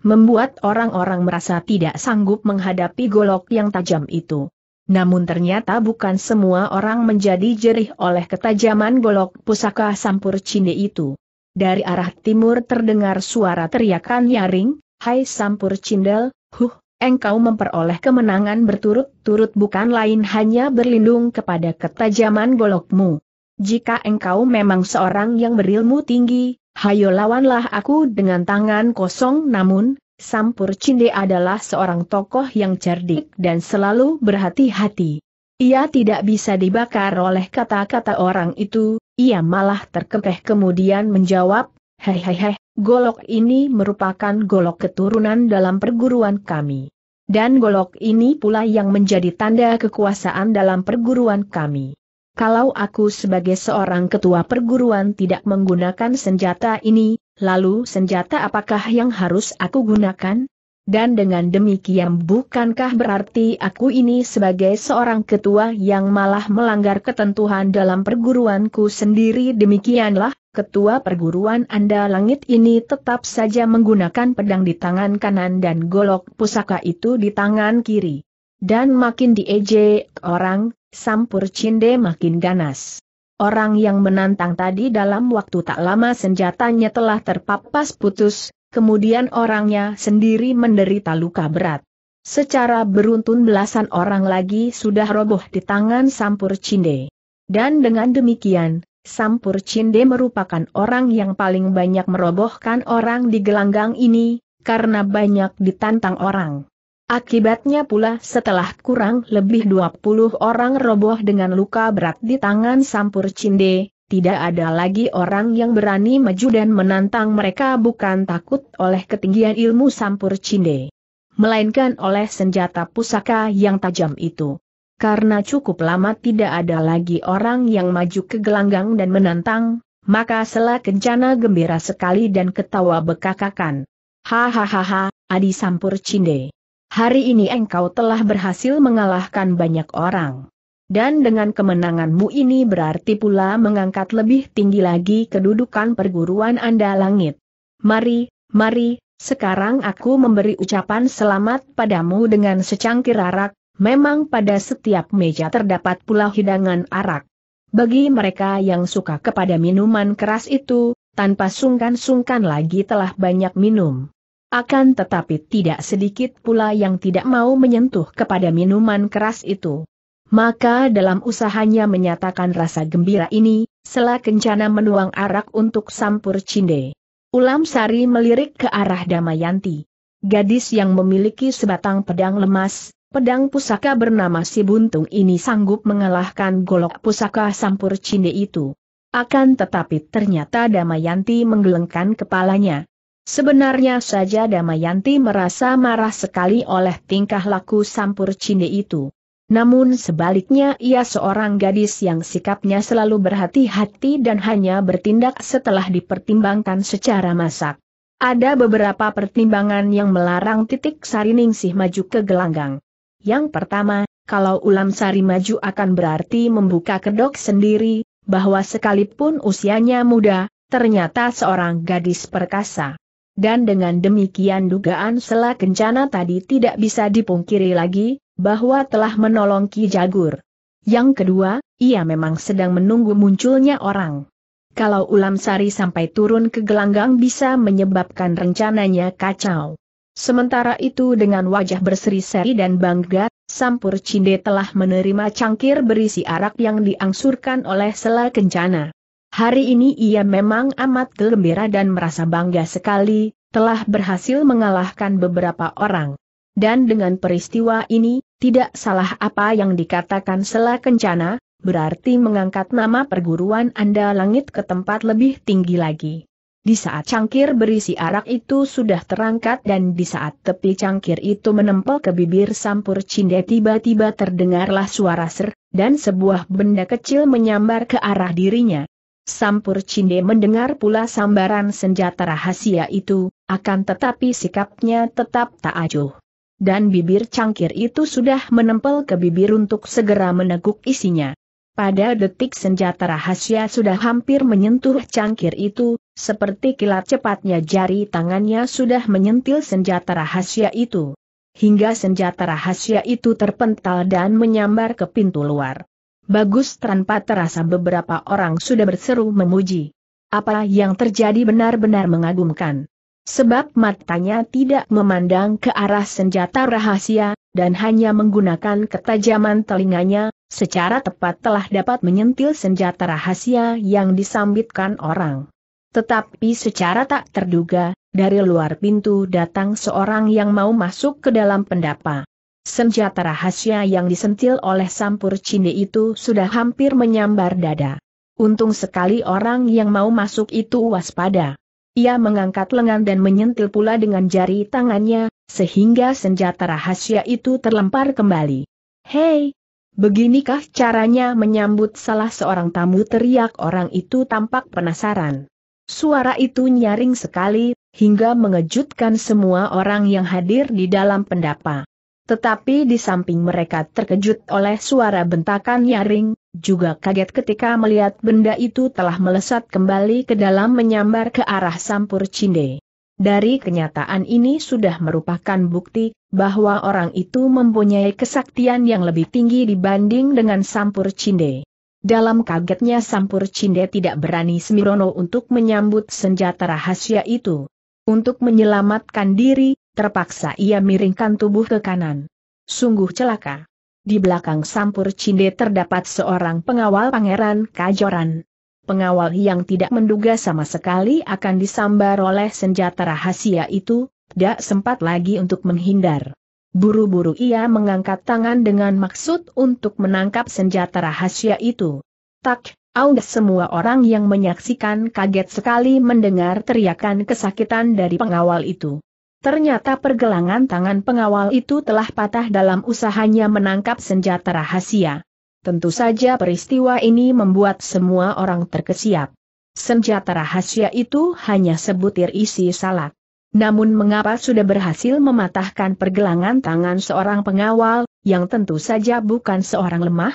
Membuat orang-orang merasa tidak sanggup menghadapi golok yang tajam itu. Namun ternyata bukan semua orang menjadi jerih oleh ketajaman golok pusaka sampur cinde itu. Dari arah timur terdengar suara teriakan nyaring, Hai sampur cindel, huh, engkau memperoleh kemenangan berturut-turut bukan lain hanya berlindung kepada ketajaman golokmu. Jika engkau memang seorang yang berilmu tinggi, hayo lawanlah aku dengan tangan kosong namun, Sampur Cinde adalah seorang tokoh yang cerdik dan selalu berhati-hati. Ia tidak bisa dibakar oleh kata-kata orang itu, ia malah terkekeh kemudian menjawab, Hehehe, Golok ini merupakan golok keturunan dalam perguruan kami. Dan golok ini pula yang menjadi tanda kekuasaan dalam perguruan kami. Kalau aku sebagai seorang ketua perguruan tidak menggunakan senjata ini, lalu senjata apakah yang harus aku gunakan? Dan dengan demikian bukankah berarti aku ini sebagai seorang ketua yang malah melanggar ketentuan dalam perguruanku sendiri demikianlah, ketua perguruan Anda Langit ini tetap saja menggunakan pedang di tangan kanan dan golok pusaka itu di tangan kiri. Dan makin diejek orang, Sampur Cinde makin ganas. Orang yang menantang tadi dalam waktu tak lama senjatanya telah terpapas putus, kemudian orangnya sendiri menderita luka berat. Secara beruntun belasan orang lagi sudah roboh di tangan Sampur Cinde. Dan dengan demikian, Sampur Cinde merupakan orang yang paling banyak merobohkan orang di gelanggang ini, karena banyak ditantang orang. Akibatnya pula setelah kurang lebih 20 orang roboh dengan luka berat di tangan Sampur Cinde, tidak ada lagi orang yang berani maju dan menantang mereka bukan takut oleh ketinggian ilmu Sampur Cinde. Melainkan oleh senjata pusaka yang tajam itu karena cukup lama tidak ada lagi orang yang maju ke gelanggang dan menantang, maka Sela Kencana gembira sekali dan ketawa bekakakan. Hahaha, Adi Sampur Cinde. Hari ini engkau telah berhasil mengalahkan banyak orang. Dan dengan kemenanganmu ini berarti pula mengangkat lebih tinggi lagi kedudukan perguruan Anda langit. Mari, mari, sekarang aku memberi ucapan selamat padamu dengan secangkir arak, Memang pada setiap meja terdapat pula hidangan arak. Bagi mereka yang suka kepada minuman keras itu, tanpa sungkan-sungkan lagi telah banyak minum. Akan tetapi tidak sedikit pula yang tidak mau menyentuh kepada minuman keras itu. Maka dalam usahanya menyatakan rasa gembira ini, Sela Kencana menuang arak untuk sampur cinde. Ulam Sari melirik ke arah Damayanti. Gadis yang memiliki sebatang pedang lemas, Pedang pusaka bernama si buntung ini sanggup mengalahkan golok pusaka sampur Cine itu. Akan tetapi ternyata Damayanti menggelengkan kepalanya. Sebenarnya saja Damayanti merasa marah sekali oleh tingkah laku sampur Cine itu. Namun sebaliknya ia seorang gadis yang sikapnya selalu berhati-hati dan hanya bertindak setelah dipertimbangkan secara masak. Ada beberapa pertimbangan yang melarang titik sariningsih maju ke gelanggang. Yang pertama, kalau Ulam Sari maju akan berarti membuka kedok sendiri, bahwa sekalipun usianya muda, ternyata seorang gadis perkasa. Dan dengan demikian dugaan Sela Kencana tadi tidak bisa dipungkiri lagi, bahwa telah menolong Ki Jagur. Yang kedua, ia memang sedang menunggu munculnya orang. Kalau Ulam Sari sampai turun ke gelanggang bisa menyebabkan rencananya kacau. Sementara itu dengan wajah berseri-seri dan bangga, Sampur Cinde telah menerima cangkir berisi arak yang diangsurkan oleh Sela Kencana. Hari ini ia memang amat gembira dan merasa bangga sekali, telah berhasil mengalahkan beberapa orang. Dan dengan peristiwa ini, tidak salah apa yang dikatakan Sela Kencana, berarti mengangkat nama perguruan Anda langit ke tempat lebih tinggi lagi. Di saat cangkir berisi arak itu sudah terangkat dan di saat tepi cangkir itu menempel ke bibir sampur cinde tiba-tiba terdengarlah suara ser, dan sebuah benda kecil menyambar ke arah dirinya. Sampur cinde mendengar pula sambaran senjata rahasia itu, akan tetapi sikapnya tetap tak acuh. Dan bibir cangkir itu sudah menempel ke bibir untuk segera meneguk isinya. Pada detik senjata rahasia sudah hampir menyentuh cangkir itu, seperti kilat cepatnya jari tangannya sudah menyentil senjata rahasia itu. Hingga senjata rahasia itu terpental dan menyambar ke pintu luar. Bagus tanpa terasa beberapa orang sudah berseru memuji. Apa yang terjadi benar-benar mengagumkan sebab matanya tidak memandang ke arah senjata rahasia, dan hanya menggunakan ketajaman telinganya, secara tepat telah dapat menyentil senjata rahasia yang disambitkan orang. Tetapi secara tak terduga, dari luar pintu datang seorang yang mau masuk ke dalam pendapa. Senjata rahasia yang disentil oleh sampur cinde itu sudah hampir menyambar dada. Untung sekali orang yang mau masuk itu waspada. Ia mengangkat lengan dan menyentil pula dengan jari tangannya, sehingga senjata rahasia itu terlempar kembali. Hei, Beginikah caranya menyambut salah seorang tamu teriak orang itu tampak penasaran. Suara itu nyaring sekali, hingga mengejutkan semua orang yang hadir di dalam pendapa. Tetapi di samping mereka terkejut oleh suara bentakan nyaring, juga kaget ketika melihat benda itu telah melesat kembali ke dalam menyambar ke arah sampur cinde. Dari kenyataan ini sudah merupakan bukti bahwa orang itu mempunyai kesaktian yang lebih tinggi dibanding dengan Sampur Cinde. Dalam kagetnya Sampur Cinde tidak berani Semirono untuk menyambut senjata rahasia itu. Untuk menyelamatkan diri, terpaksa ia miringkan tubuh ke kanan. Sungguh celaka. Di belakang Sampur Cinde terdapat seorang pengawal pangeran Kajoran pengawal yang tidak menduga sama sekali akan disambar oleh senjata rahasia itu, tidak sempat lagi untuk menghindar. Buru-buru ia mengangkat tangan dengan maksud untuk menangkap senjata rahasia itu. Tak, Audah semua orang yang menyaksikan kaget sekali mendengar teriakan kesakitan dari pengawal itu. Ternyata pergelangan tangan pengawal itu telah patah dalam usahanya menangkap senjata rahasia. Tentu saja peristiwa ini membuat semua orang terkesiap. Senjata rahasia itu hanya sebutir isi salak. Namun mengapa sudah berhasil mematahkan pergelangan tangan seorang pengawal, yang tentu saja bukan seorang lemah?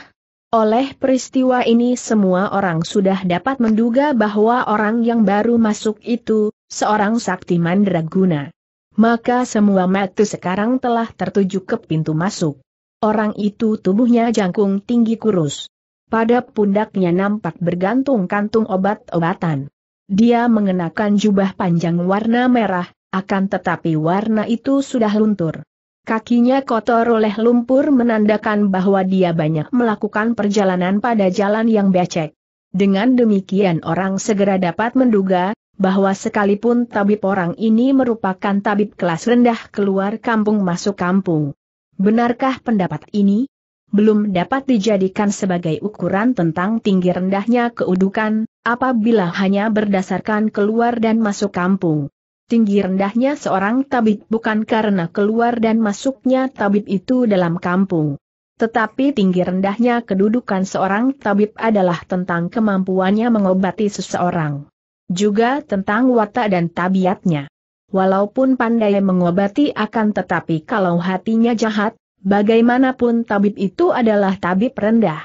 Oleh peristiwa ini semua orang sudah dapat menduga bahwa orang yang baru masuk itu, seorang sakti mandraguna. Maka semua mata sekarang telah tertuju ke pintu masuk. Orang itu tubuhnya jangkung tinggi kurus. Pada pundaknya nampak bergantung kantung obat-obatan. Dia mengenakan jubah panjang warna merah, akan tetapi warna itu sudah luntur. Kakinya kotor oleh lumpur menandakan bahwa dia banyak melakukan perjalanan pada jalan yang becek. Dengan demikian orang segera dapat menduga, bahwa sekalipun tabib orang ini merupakan tabib kelas rendah keluar kampung masuk kampung Benarkah pendapat ini? Belum dapat dijadikan sebagai ukuran tentang tinggi rendahnya keudukan, apabila hanya berdasarkan keluar dan masuk kampung. Tinggi rendahnya seorang tabib bukan karena keluar dan masuknya tabib itu dalam kampung. Tetapi tinggi rendahnya kedudukan seorang tabib adalah tentang kemampuannya mengobati seseorang. Juga tentang watak dan tabiatnya. Walaupun pandai mengobati akan tetapi kalau hatinya jahat, bagaimanapun tabib itu adalah tabib rendah.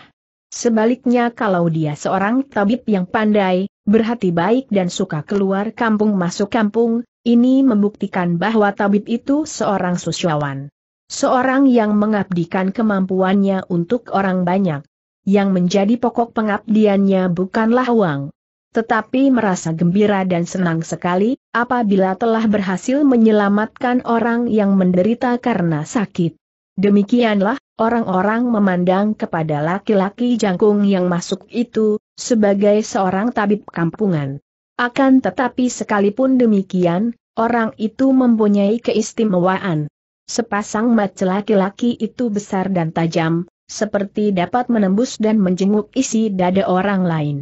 Sebaliknya kalau dia seorang tabib yang pandai, berhati baik dan suka keluar kampung masuk kampung, ini membuktikan bahwa tabib itu seorang sosiawan. Seorang yang mengabdikan kemampuannya untuk orang banyak. Yang menjadi pokok pengabdiannya bukanlah uang. Tetapi merasa gembira dan senang sekali, apabila telah berhasil menyelamatkan orang yang menderita karena sakit. Demikianlah, orang-orang memandang kepada laki-laki jangkung yang masuk itu, sebagai seorang tabib kampungan. Akan tetapi sekalipun demikian, orang itu mempunyai keistimewaan. Sepasang mata laki-laki itu besar dan tajam, seperti dapat menembus dan menjenguk isi dada orang lain.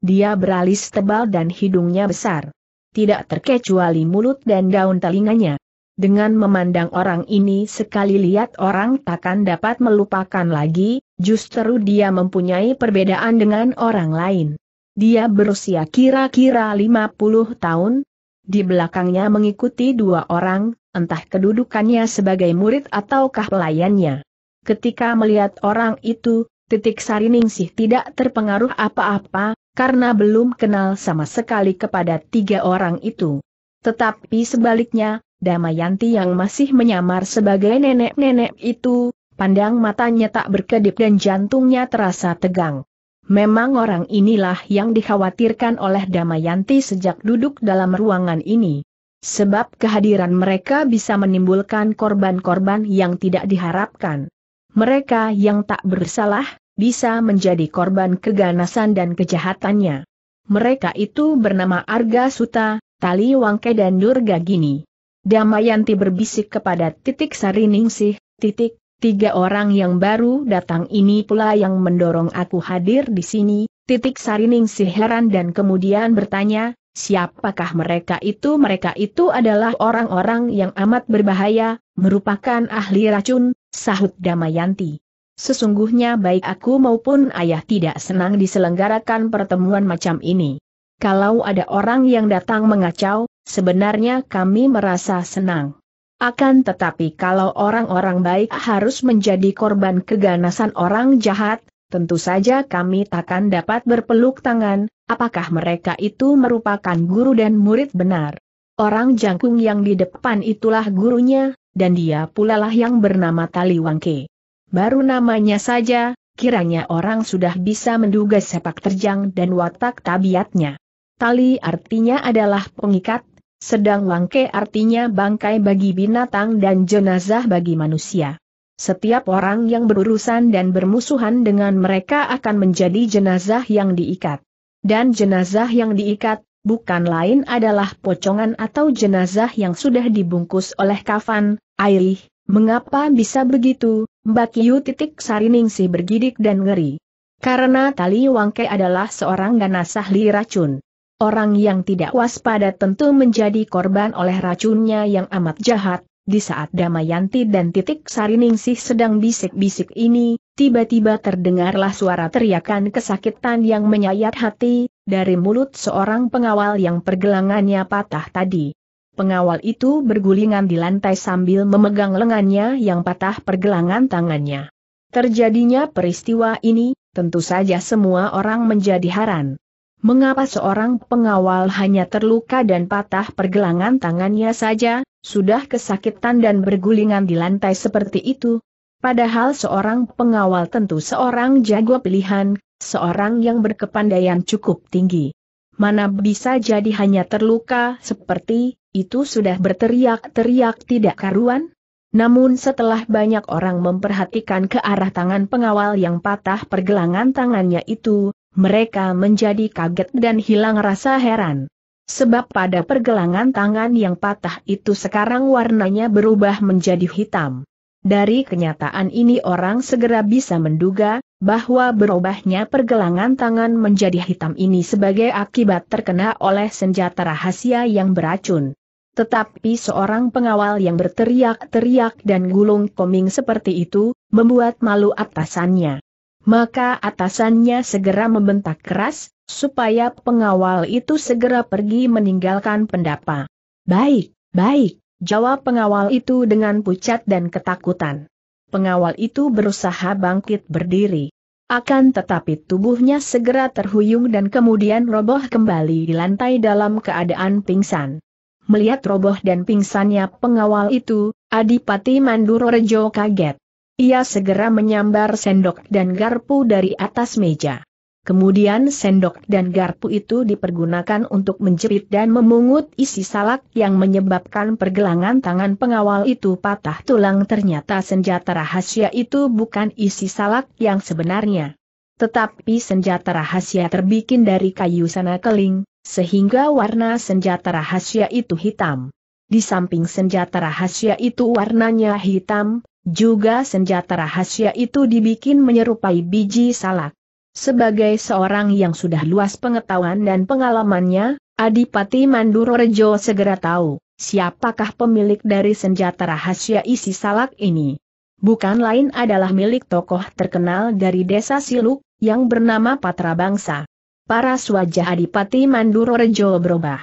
Dia beralis tebal dan hidungnya besar tidak terkecuali mulut dan daun telinganya. Dengan memandang orang ini sekali lihat orang takkan dapat melupakan lagi, justru dia mempunyai perbedaan dengan orang lain. Dia berusia kira-kira 50 tahun, di belakangnya mengikuti dua orang, entah kedudukannya sebagai murid ataukah pelayannya. Ketika melihat orang itu, titik Sariningsih tidak terpengaruh apa-apa, karena belum kenal sama sekali kepada tiga orang itu. Tetapi sebaliknya, Damayanti yang masih menyamar sebagai nenek-nenek itu, pandang matanya tak berkedip dan jantungnya terasa tegang. Memang orang inilah yang dikhawatirkan oleh Damayanti sejak duduk dalam ruangan ini. Sebab kehadiran mereka bisa menimbulkan korban-korban yang tidak diharapkan. Mereka yang tak bersalah, bisa menjadi korban keganasan dan kejahatannya. Mereka itu bernama Arga Suta, Tali Wangke dan Durga Gini. Damayanti berbisik kepada titik Sariningsih, titik, tiga orang yang baru datang ini pula yang mendorong aku hadir di sini, titik Sariningsih heran dan kemudian bertanya, siapakah mereka itu? Mereka itu adalah orang-orang yang amat berbahaya, merupakan ahli racun, sahut Damayanti. Sesungguhnya baik aku maupun ayah tidak senang diselenggarakan pertemuan macam ini. Kalau ada orang yang datang mengacau, sebenarnya kami merasa senang. Akan tetapi kalau orang-orang baik harus menjadi korban keganasan orang jahat, tentu saja kami takkan dapat berpeluk tangan, apakah mereka itu merupakan guru dan murid benar. Orang jangkung yang di depan itulah gurunya, dan dia pula lah yang bernama Taliwangke. Baru namanya saja, kiranya orang sudah bisa menduga sepak terjang dan watak tabiatnya. Tali artinya adalah pengikat, sedang wangke artinya bangkai bagi binatang dan jenazah bagi manusia. Setiap orang yang berurusan dan bermusuhan dengan mereka akan menjadi jenazah yang diikat. Dan jenazah yang diikat, bukan lain adalah pocongan atau jenazah yang sudah dibungkus oleh kafan, airih, Mengapa bisa begitu, Mbak Yu titik si bergidik dan ngeri. Karena Tali Wangke adalah seorang ganasah ahli racun. Orang yang tidak waspada tentu menjadi korban oleh racunnya yang amat jahat, di saat Damayanti dan titik sariningsih sedang bisik-bisik ini, tiba-tiba terdengarlah suara teriakan kesakitan yang menyayat hati, dari mulut seorang pengawal yang pergelangannya patah tadi. Pengawal itu bergulingan di lantai sambil memegang lengannya yang patah pergelangan tangannya. Terjadinya peristiwa ini, tentu saja semua orang menjadi haran. Mengapa seorang pengawal hanya terluka dan patah pergelangan tangannya saja, sudah kesakitan dan bergulingan di lantai seperti itu? Padahal seorang pengawal tentu seorang jago pilihan, seorang yang berkepandaian cukup tinggi. Mana bisa jadi hanya terluka seperti itu sudah berteriak-teriak tidak karuan? Namun setelah banyak orang memperhatikan ke arah tangan pengawal yang patah pergelangan tangannya itu, mereka menjadi kaget dan hilang rasa heran. Sebab pada pergelangan tangan yang patah itu sekarang warnanya berubah menjadi hitam. Dari kenyataan ini orang segera bisa menduga, bahwa berubahnya pergelangan tangan menjadi hitam ini sebagai akibat terkena oleh senjata rahasia yang beracun. Tetapi seorang pengawal yang berteriak-teriak dan gulung koming seperti itu, membuat malu atasannya. Maka atasannya segera membentak keras, supaya pengawal itu segera pergi meninggalkan pendapa. Baik, baik, jawab pengawal itu dengan pucat dan ketakutan pengawal itu berusaha bangkit berdiri. Akan tetapi tubuhnya segera terhuyung dan kemudian roboh kembali di lantai dalam keadaan pingsan. Melihat roboh dan pingsannya pengawal itu, Adipati Mandurorejo kaget. Ia segera menyambar sendok dan garpu dari atas meja. Kemudian sendok dan garpu itu dipergunakan untuk menjerit dan memungut isi salak yang menyebabkan pergelangan tangan pengawal itu patah tulang ternyata senjata rahasia itu bukan isi salak yang sebenarnya. Tetapi senjata rahasia terbikin dari kayu sana keling, sehingga warna senjata rahasia itu hitam. Di samping senjata rahasia itu warnanya hitam, juga senjata rahasia itu dibikin menyerupai biji salak. Sebagai seorang yang sudah luas pengetahuan dan pengalamannya, Adipati Mandurorejo segera tahu, siapakah pemilik dari senjata rahasia isi salak ini. Bukan lain adalah milik tokoh terkenal dari desa Siluk, yang bernama Patra Bangsa. Para wajah Adipati Mandurorejo berubah.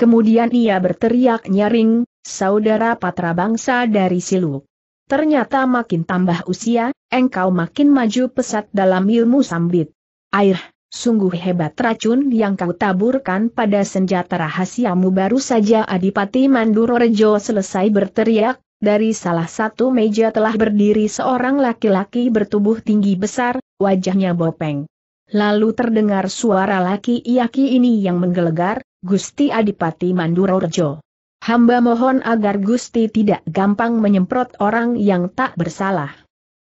Kemudian ia berteriak nyaring, saudara Patra Bangsa dari Siluk. Ternyata makin tambah usia, engkau makin maju pesat dalam ilmu sambit. Air, sungguh hebat racun yang kau taburkan pada senjata rahasiamu baru saja Adipati Mandurorejo selesai berteriak, dari salah satu meja telah berdiri seorang laki-laki bertubuh tinggi besar, wajahnya bopeng. Lalu terdengar suara laki-laki ini yang menggelegar, Gusti Adipati Mandurorejo. Hamba mohon agar Gusti tidak gampang menyemprot orang yang tak bersalah.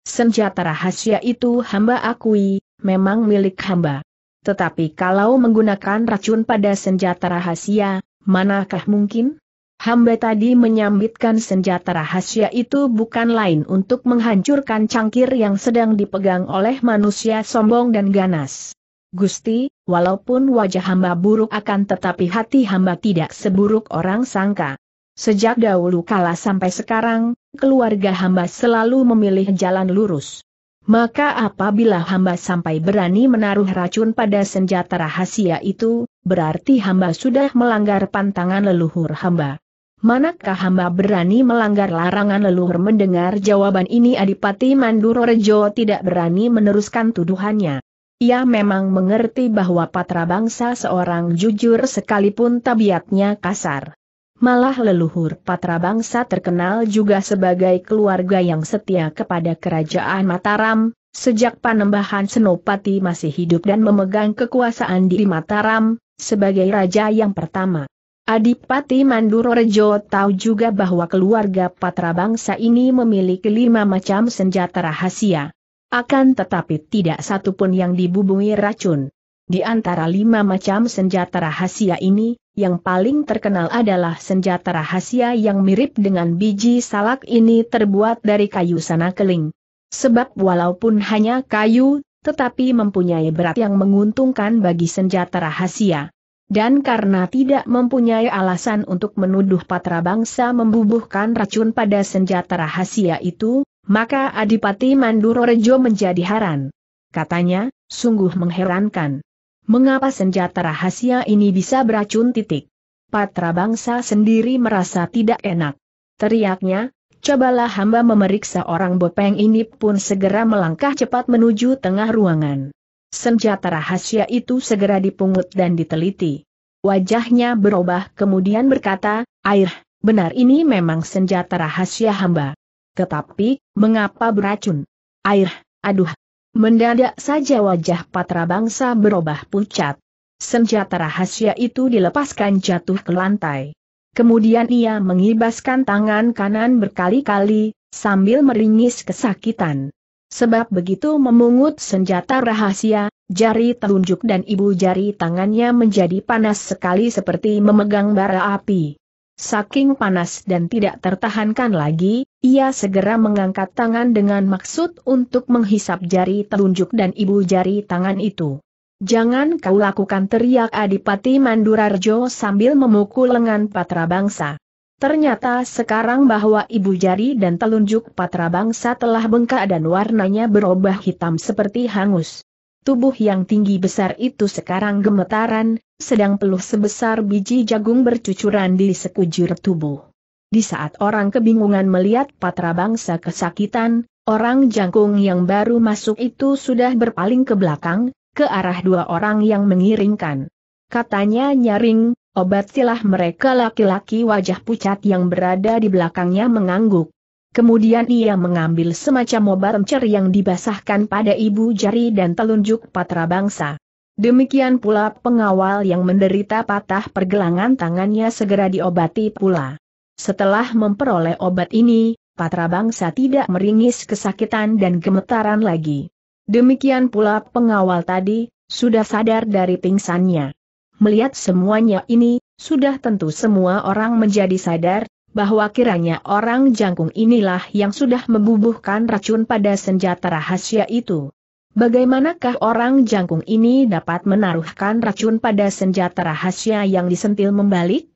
Senjata rahasia itu hamba akui, memang milik hamba. Tetapi kalau menggunakan racun pada senjata rahasia, manakah mungkin? Hamba tadi menyambitkan senjata rahasia itu bukan lain untuk menghancurkan cangkir yang sedang dipegang oleh manusia sombong dan ganas. Gusti, walaupun wajah hamba buruk akan tetapi hati hamba tidak seburuk orang sangka. Sejak dahulu kala sampai sekarang, keluarga hamba selalu memilih jalan lurus. Maka apabila hamba sampai berani menaruh racun pada senjata rahasia itu, berarti hamba sudah melanggar pantangan leluhur hamba. Manakah hamba berani melanggar larangan leluhur mendengar jawaban ini Adipati Mandurorejo tidak berani meneruskan tuduhannya. Ia memang mengerti bahwa patra bangsa seorang jujur sekalipun tabiatnya kasar. Malah leluhur patra bangsa terkenal juga sebagai keluarga yang setia kepada kerajaan Mataram, sejak panembahan Senopati masih hidup dan memegang kekuasaan di Mataram, sebagai raja yang pertama. Adipati Mandurorejo tahu juga bahwa keluarga patra bangsa ini memiliki lima macam senjata rahasia. Akan tetapi tidak satupun yang dibubungi racun. Di antara lima macam senjata rahasia ini, yang paling terkenal adalah senjata rahasia yang mirip dengan biji salak ini terbuat dari kayu sana keling. Sebab walaupun hanya kayu, tetapi mempunyai berat yang menguntungkan bagi senjata rahasia. Dan karena tidak mempunyai alasan untuk menuduh patra bangsa membubuhkan racun pada senjata rahasia itu, maka Adipati Mandurorejo menjadi heran. Katanya, sungguh mengherankan. Mengapa senjata rahasia ini bisa beracun titik? Patra bangsa sendiri merasa tidak enak. Teriaknya, cobalah hamba memeriksa orang bopeng ini pun segera melangkah cepat menuju tengah ruangan. Senjata rahasia itu segera dipungut dan diteliti. Wajahnya berubah kemudian berkata, air, benar ini memang senjata rahasia hamba. Tetapi, mengapa beracun? Air, aduh. Mendadak saja wajah patra bangsa berubah pucat. Senjata rahasia itu dilepaskan jatuh ke lantai. Kemudian ia mengibaskan tangan kanan berkali-kali, sambil meringis kesakitan. Sebab begitu memungut senjata rahasia, jari telunjuk dan ibu jari tangannya menjadi panas sekali seperti memegang bara api. Saking panas dan tidak tertahankan lagi, ia segera mengangkat tangan dengan maksud untuk menghisap jari telunjuk dan ibu jari tangan itu. Jangan kau lakukan teriak Adipati Mandurarjo sambil memukul lengan Patra Bangsa. Ternyata sekarang bahwa ibu jari dan telunjuk patra bangsa telah bengkak dan warnanya berubah hitam seperti hangus. Tubuh yang tinggi besar itu sekarang gemetaran, sedang peluh sebesar biji jagung bercucuran di sekujur tubuh. Di saat orang kebingungan melihat patra bangsa kesakitan, orang jangkung yang baru masuk itu sudah berpaling ke belakang, ke arah dua orang yang mengiringkan. Katanya nyaring, Obat silah mereka laki-laki wajah pucat yang berada di belakangnya mengangguk. Kemudian ia mengambil semacam obat encer yang dibasahkan pada ibu jari dan telunjuk patra bangsa. Demikian pula pengawal yang menderita patah pergelangan tangannya segera diobati pula. Setelah memperoleh obat ini, patra bangsa tidak meringis kesakitan dan gemetaran lagi. Demikian pula pengawal tadi, sudah sadar dari pingsannya. Melihat semuanya ini, sudah tentu semua orang menjadi sadar, bahwa kiranya orang jangkung inilah yang sudah membubuhkan racun pada senjata rahasia itu. Bagaimanakah orang jangkung ini dapat menaruhkan racun pada senjata rahasia yang disentil membalik?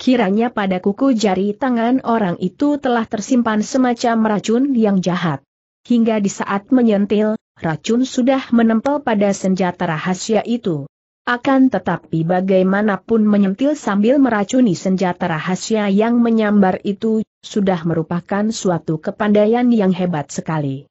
kiranya pada kuku jari tangan orang itu telah tersimpan semacam racun yang jahat. Hingga di saat menyentil, racun sudah menempel pada senjata rahasia itu. Akan tetapi bagaimanapun menyentil sambil meracuni senjata rahasia yang menyambar itu, sudah merupakan suatu kepandaian yang hebat sekali.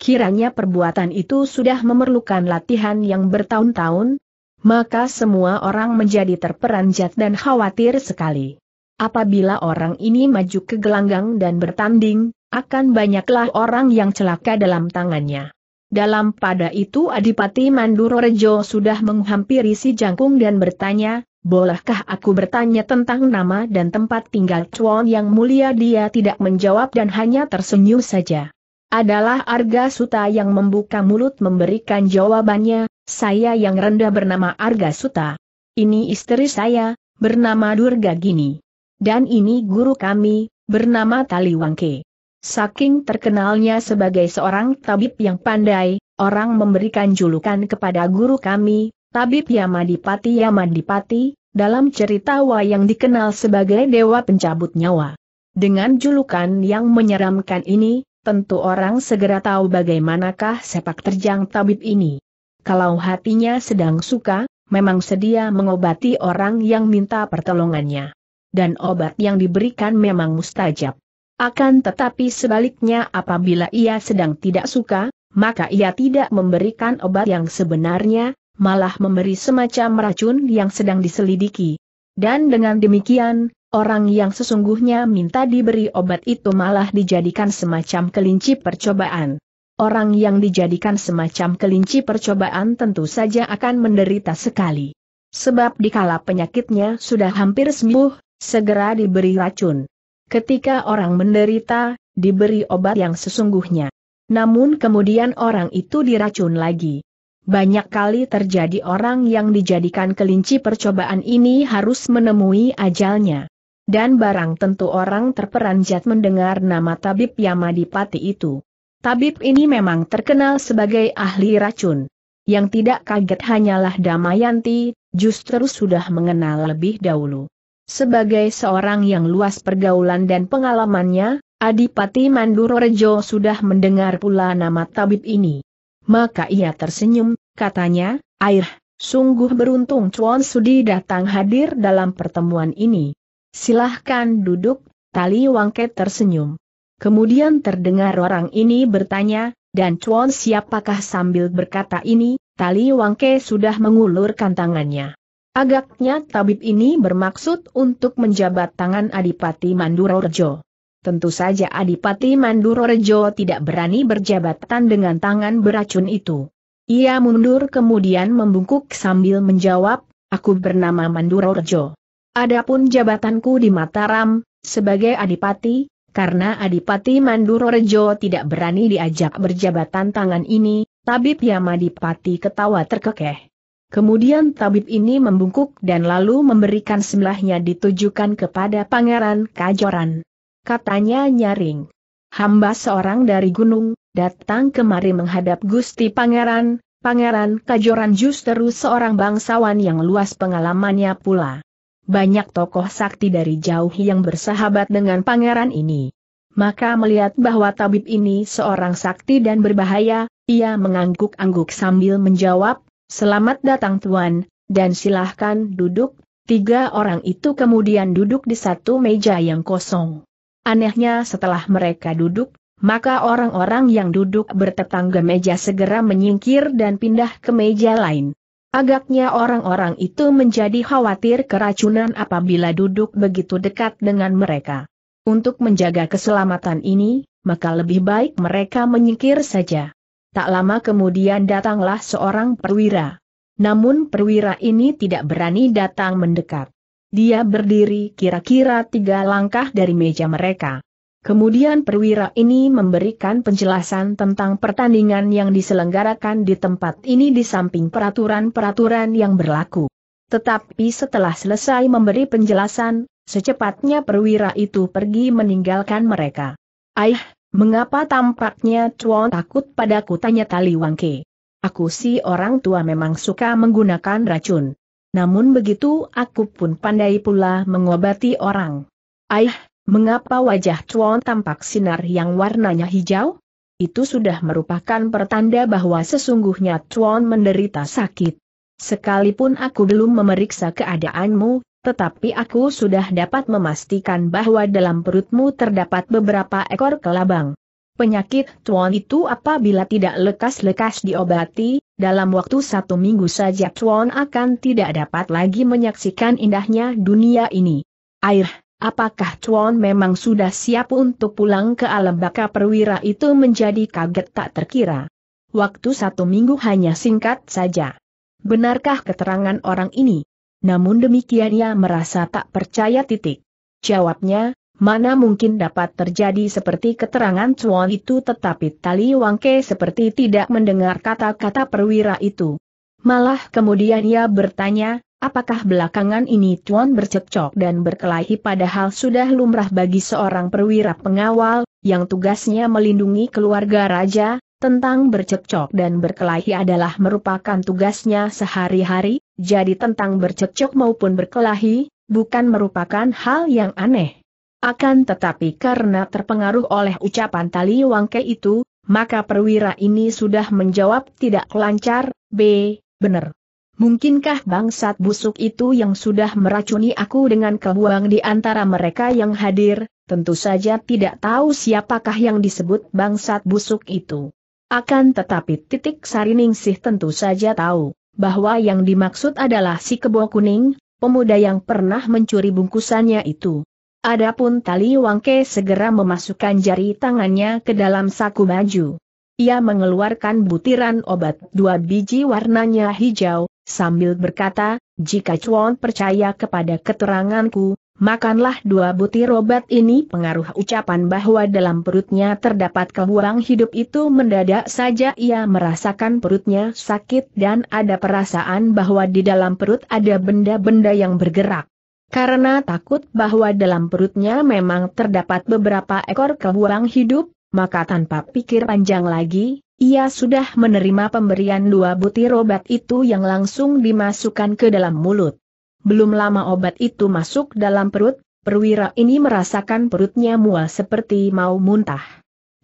Kiranya perbuatan itu sudah memerlukan latihan yang bertahun-tahun, maka semua orang menjadi terperanjat dan khawatir sekali. Apabila orang ini maju ke gelanggang dan bertanding, akan banyaklah orang yang celaka dalam tangannya. Dalam pada itu Adipati Mandurorejo sudah menghampiri si jangkung dan bertanya, Bolehkah aku bertanya tentang nama dan tempat tinggal Chuan yang mulia dia tidak menjawab dan hanya tersenyum saja. Adalah Arga Suta yang membuka mulut memberikan jawabannya, saya yang rendah bernama Arga Suta. Ini istri saya, bernama Durga Gini. Dan ini guru kami, bernama Taliwangke. Saking terkenalnya sebagai seorang tabib yang pandai, orang memberikan julukan kepada guru kami, Tabib Yamadipati Yamadipati, dalam cerita wayang dikenal sebagai Dewa Pencabut Nyawa. Dengan julukan yang menyeramkan ini, tentu orang segera tahu bagaimanakah sepak terjang tabib ini kalau hatinya sedang suka, memang sedia mengobati orang yang minta pertolongannya. Dan obat yang diberikan memang mustajab. Akan tetapi sebaliknya apabila ia sedang tidak suka, maka ia tidak memberikan obat yang sebenarnya, malah memberi semacam racun yang sedang diselidiki. Dan dengan demikian, orang yang sesungguhnya minta diberi obat itu malah dijadikan semacam kelinci percobaan orang yang dijadikan semacam kelinci percobaan tentu saja akan menderita sekali. Sebab dikala penyakitnya sudah hampir sembuh, segera diberi racun. Ketika orang menderita, diberi obat yang sesungguhnya. Namun kemudian orang itu diracun lagi. Banyak kali terjadi orang yang dijadikan kelinci percobaan ini harus menemui ajalnya. Dan barang tentu orang terperanjat mendengar nama tabib Yamadipati itu. Tabib ini memang terkenal sebagai ahli racun. Yang tidak kaget hanyalah Damayanti, justru sudah mengenal lebih dahulu. Sebagai seorang yang luas pergaulan dan pengalamannya, Adipati Mandurorejo sudah mendengar pula nama tabib ini. Maka ia tersenyum, katanya, Air, sungguh beruntung Chuan Sudi datang hadir dalam pertemuan ini. Silahkan duduk, Tali Wangke tersenyum. Kemudian terdengar orang ini bertanya, dan Chuan siapakah sambil berkata ini, tali Wangke sudah mengulurkan tangannya. Agaknya tabib ini bermaksud untuk menjabat tangan Adipati Mandurorejo. Tentu saja Adipati Mandurorejo tidak berani berjabatan dengan tangan beracun itu. Ia mundur kemudian membungkuk sambil menjawab, aku bernama Mandurorejo. Adapun jabatanku di Mataram, sebagai Adipati, karena Adipati Mandurorejo tidak berani diajak berjabatan tangan ini, Tabib Yamadipati ketawa terkekeh. Kemudian tabib ini membungkuk dan lalu memberikan sebelahnya ditujukan kepada Pangeran Kajoran. Katanya nyaring. Hamba seorang dari gunung, datang kemari menghadap Gusti Pangeran, Pangeran Kajoran justru seorang bangsawan yang luas pengalamannya pula banyak tokoh sakti dari jauh yang bersahabat dengan pangeran ini. Maka melihat bahwa tabib ini seorang sakti dan berbahaya, ia mengangguk-angguk sambil menjawab, Selamat datang Tuan, dan silahkan duduk. Tiga orang itu kemudian duduk di satu meja yang kosong. Anehnya setelah mereka duduk, maka orang-orang yang duduk bertetangga meja segera menyingkir dan pindah ke meja lain. Agaknya orang-orang itu menjadi khawatir keracunan apabila duduk begitu dekat dengan mereka. Untuk menjaga keselamatan ini, maka lebih baik mereka menyingkir saja. Tak lama kemudian datanglah seorang perwira. Namun perwira ini tidak berani datang mendekat. Dia berdiri kira-kira tiga langkah dari meja mereka. Kemudian perwira ini memberikan penjelasan tentang pertandingan yang diselenggarakan di tempat ini di samping peraturan-peraturan yang berlaku. Tetapi setelah selesai memberi penjelasan, secepatnya perwira itu pergi meninggalkan mereka. Aih, mengapa tampaknya Chuan takut padaku tanya Tali Wangke. Aku si orang tua memang suka menggunakan racun. Namun begitu aku pun pandai pula mengobati orang. Aih, Mengapa wajah Chuan tampak sinar yang warnanya hijau? Itu sudah merupakan pertanda bahwa sesungguhnya Chuan menderita sakit. Sekalipun aku belum memeriksa keadaanmu, tetapi aku sudah dapat memastikan bahwa dalam perutmu terdapat beberapa ekor kelabang. Penyakit Chuan itu apabila tidak lekas-lekas diobati, dalam waktu satu minggu saja Chuan akan tidak dapat lagi menyaksikan indahnya dunia ini. Air, Apakah Chuan memang sudah siap untuk pulang ke alam baka perwira itu menjadi kaget tak terkira? Waktu satu minggu hanya singkat saja. Benarkah keterangan orang ini? Namun demikian ia merasa tak percaya titik. Jawabnya, mana mungkin dapat terjadi seperti keterangan Chuan itu tetapi Tali Wangke seperti tidak mendengar kata-kata perwira itu. Malah kemudian ia bertanya, Apakah belakangan ini Tuan bercekcok dan berkelahi padahal sudah lumrah bagi seorang perwira pengawal, yang tugasnya melindungi keluarga raja, tentang bercekcok dan berkelahi adalah merupakan tugasnya sehari-hari, jadi tentang bercekcok maupun berkelahi, bukan merupakan hal yang aneh. Akan tetapi karena terpengaruh oleh ucapan tali wangke itu, maka perwira ini sudah menjawab tidak lancar, B, benar. Mungkinkah bangsat busuk itu yang sudah meracuni aku dengan kebuang di antara mereka yang hadir, tentu saja tidak tahu siapakah yang disebut bangsat busuk itu. Akan tetapi titik sariningsih tentu saja tahu, bahwa yang dimaksud adalah si kebo kuning, pemuda yang pernah mencuri bungkusannya itu. Adapun tali wangke segera memasukkan jari tangannya ke dalam saku baju. Ia mengeluarkan butiran obat dua biji warnanya hijau, sambil berkata, jika Chuan percaya kepada keteranganku, makanlah dua butir obat ini pengaruh ucapan bahwa dalam perutnya terdapat kebuang hidup itu mendadak saja ia merasakan perutnya sakit dan ada perasaan bahwa di dalam perut ada benda-benda yang bergerak. Karena takut bahwa dalam perutnya memang terdapat beberapa ekor kebuang hidup, maka tanpa pikir panjang lagi, ia sudah menerima pemberian dua butir obat itu yang langsung dimasukkan ke dalam mulut. Belum lama obat itu masuk dalam perut, perwira ini merasakan perutnya mual seperti mau muntah.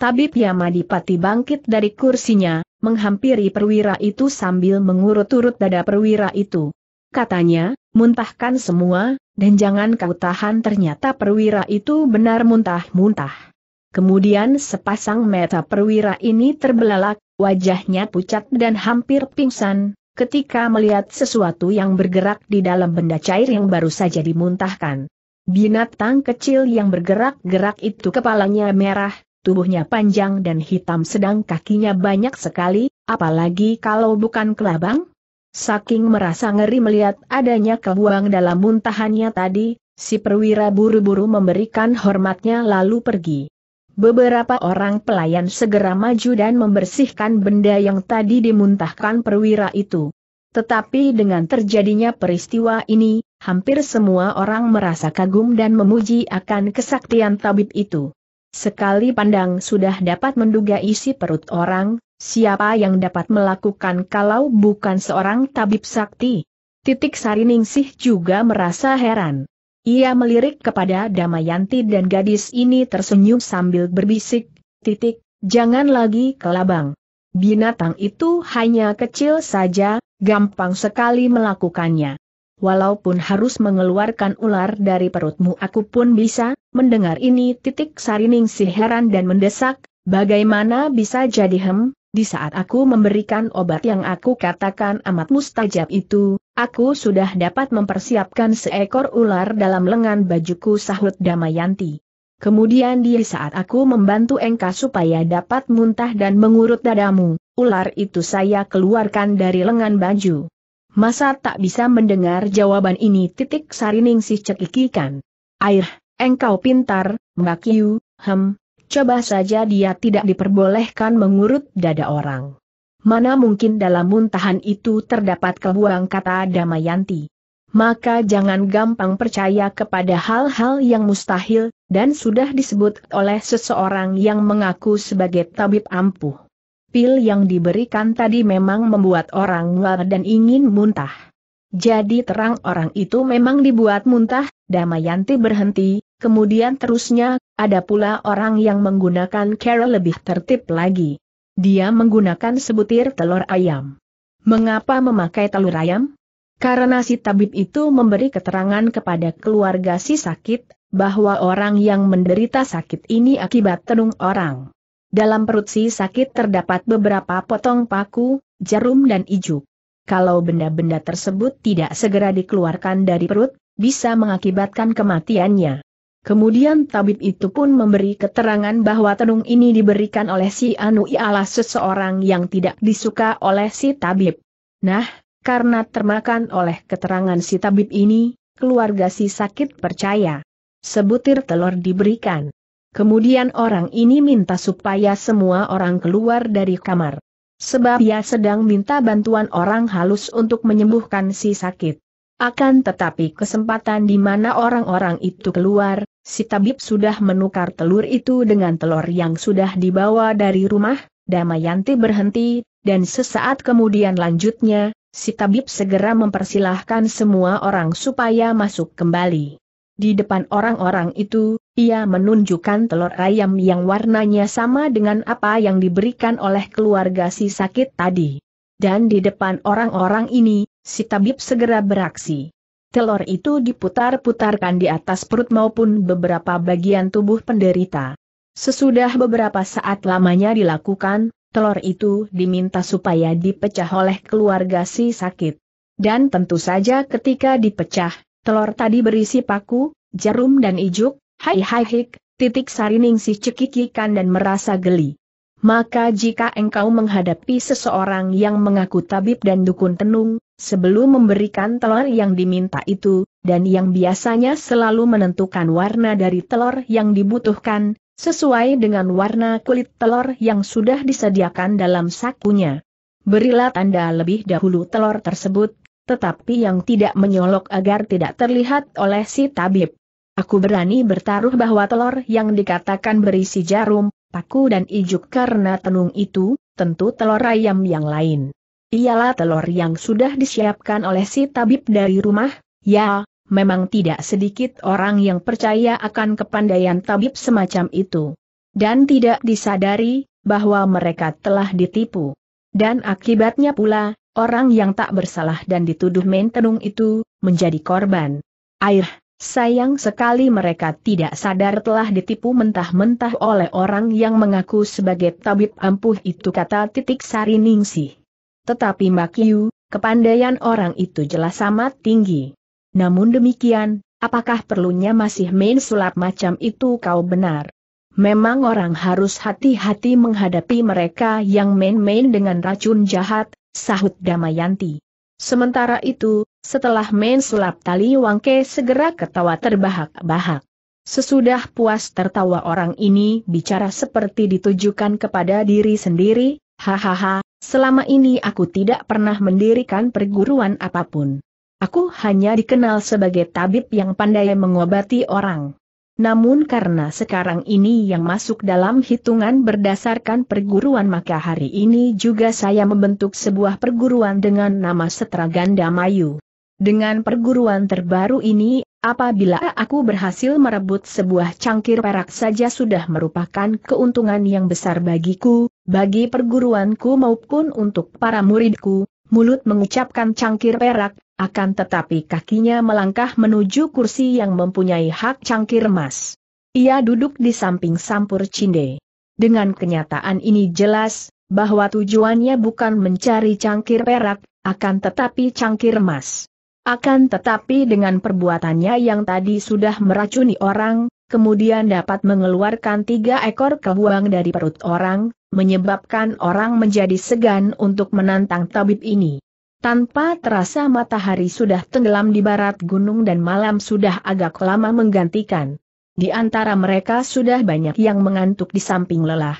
Tabib Yamadipati bangkit dari kursinya, menghampiri perwira itu sambil mengurut-urut dada perwira itu. Katanya, muntahkan semua, dan jangan kau tahan ternyata perwira itu benar muntah-muntah. Kemudian sepasang mata perwira ini terbelalak, wajahnya pucat dan hampir pingsan, ketika melihat sesuatu yang bergerak di dalam benda cair yang baru saja dimuntahkan. Binatang kecil yang bergerak-gerak itu kepalanya merah, tubuhnya panjang dan hitam sedang kakinya banyak sekali, apalagi kalau bukan kelabang. Saking merasa ngeri melihat adanya kebuang dalam muntahannya tadi, si perwira buru-buru memberikan hormatnya lalu pergi. Beberapa orang pelayan segera maju dan membersihkan benda yang tadi dimuntahkan perwira itu. Tetapi dengan terjadinya peristiwa ini, hampir semua orang merasa kagum dan memuji akan kesaktian tabib itu. Sekali pandang sudah dapat menduga isi perut orang, siapa yang dapat melakukan kalau bukan seorang tabib sakti. Titik Sari Ningsih juga merasa heran. Ia melirik kepada Damayanti dan gadis ini tersenyum sambil berbisik, titik, jangan lagi ke labang. Binatang itu hanya kecil saja, gampang sekali melakukannya. Walaupun harus mengeluarkan ular dari perutmu aku pun bisa, mendengar ini titik sarining si heran dan mendesak, bagaimana bisa jadi hem, di saat aku memberikan obat yang aku katakan amat mustajab itu, Aku sudah dapat mempersiapkan seekor ular dalam lengan bajuku sahut Damayanti. Kemudian di saat aku membantu engkau supaya dapat muntah dan mengurut dadamu, ular itu saya keluarkan dari lengan baju. Masa tak bisa mendengar jawaban ini titik sarining si cekikikan. Air, engkau pintar, Mbak Yu, hem, coba saja dia tidak diperbolehkan mengurut dada orang. Mana mungkin dalam muntahan itu terdapat kebuang kata Damayanti. Maka jangan gampang percaya kepada hal-hal yang mustahil, dan sudah disebut oleh seseorang yang mengaku sebagai tabib ampuh. Pil yang diberikan tadi memang membuat orang mual dan ingin muntah. Jadi terang orang itu memang dibuat muntah, Damayanti berhenti, kemudian terusnya, ada pula orang yang menggunakan cara lebih tertib lagi. Dia menggunakan sebutir telur ayam. Mengapa memakai telur ayam? Karena si tabib itu memberi keterangan kepada keluarga si sakit, bahwa orang yang menderita sakit ini akibat tenung orang. Dalam perut si sakit terdapat beberapa potong paku, jarum dan ijuk. Kalau benda-benda tersebut tidak segera dikeluarkan dari perut, bisa mengakibatkan kematiannya. Kemudian tabib itu pun memberi keterangan bahwa tenung ini diberikan oleh si Anu ialah seseorang yang tidak disuka oleh si tabib. Nah, karena termakan oleh keterangan si tabib ini, keluarga si sakit percaya. Sebutir telur diberikan. Kemudian orang ini minta supaya semua orang keluar dari kamar. Sebab ia sedang minta bantuan orang halus untuk menyembuhkan si sakit. Akan tetapi kesempatan di mana orang-orang itu keluar, Si tabib sudah menukar telur itu dengan telur yang sudah dibawa dari rumah, Damayanti berhenti, dan sesaat kemudian lanjutnya, si tabib segera mempersilahkan semua orang supaya masuk kembali. Di depan orang-orang itu, ia menunjukkan telur ayam yang warnanya sama dengan apa yang diberikan oleh keluarga si sakit tadi. Dan di depan orang-orang ini, si tabib segera beraksi telur itu diputar-putarkan di atas perut maupun beberapa bagian tubuh penderita. Sesudah beberapa saat lamanya dilakukan, telur itu diminta supaya dipecah oleh keluarga si sakit. Dan tentu saja ketika dipecah, telur tadi berisi paku, jarum dan ijuk, hai hai hik, titik sarining si cekikikan dan merasa geli. Maka jika engkau menghadapi seseorang yang mengaku tabib dan dukun tenung, Sebelum memberikan telur yang diminta itu, dan yang biasanya selalu menentukan warna dari telur yang dibutuhkan, sesuai dengan warna kulit telur yang sudah disediakan dalam sakunya. Berilah tanda lebih dahulu telur tersebut, tetapi yang tidak menyolok agar tidak terlihat oleh si tabib. Aku berani bertaruh bahwa telur yang dikatakan berisi jarum, paku dan ijuk karena tenung itu, tentu telur ayam yang lain ialah telur yang sudah disiapkan oleh si tabib dari rumah, ya, memang tidak sedikit orang yang percaya akan kepandaian tabib semacam itu. Dan tidak disadari, bahwa mereka telah ditipu. Dan akibatnya pula, orang yang tak bersalah dan dituduh mentenung itu, menjadi korban. Air, sayang sekali mereka tidak sadar telah ditipu mentah-mentah oleh orang yang mengaku sebagai tabib ampuh itu kata titik sari ningsih. Tetapi Yu, kepandaian orang itu jelas amat tinggi. Namun demikian, apakah perlunya masih main sulap macam itu kau benar? Memang orang harus hati-hati menghadapi mereka yang main-main dengan racun jahat, sahut Damayanti. Sementara itu, setelah main sulap tali Wangke segera ketawa terbahak-bahak. Sesudah puas tertawa orang ini bicara seperti ditujukan kepada diri sendiri, hahaha, Selama ini aku tidak pernah mendirikan perguruan apapun. Aku hanya dikenal sebagai tabib yang pandai mengobati orang. Namun karena sekarang ini yang masuk dalam hitungan berdasarkan perguruan maka hari ini juga saya membentuk sebuah perguruan dengan nama Setraganda Mayu. Dengan perguruan terbaru ini, Apabila aku berhasil merebut sebuah cangkir perak saja sudah merupakan keuntungan yang besar bagiku, bagi perguruanku maupun untuk para muridku, mulut mengucapkan cangkir perak, akan tetapi kakinya melangkah menuju kursi yang mempunyai hak cangkir emas. Ia duduk di samping Sampur Cinde. Dengan kenyataan ini jelas, bahwa tujuannya bukan mencari cangkir perak, akan tetapi cangkir emas. Akan tetapi dengan perbuatannya yang tadi sudah meracuni orang, kemudian dapat mengeluarkan tiga ekor kebuang dari perut orang, menyebabkan orang menjadi segan untuk menantang tabib ini. Tanpa terasa matahari sudah tenggelam di barat gunung dan malam sudah agak lama menggantikan. Di antara mereka sudah banyak yang mengantuk di samping lelah.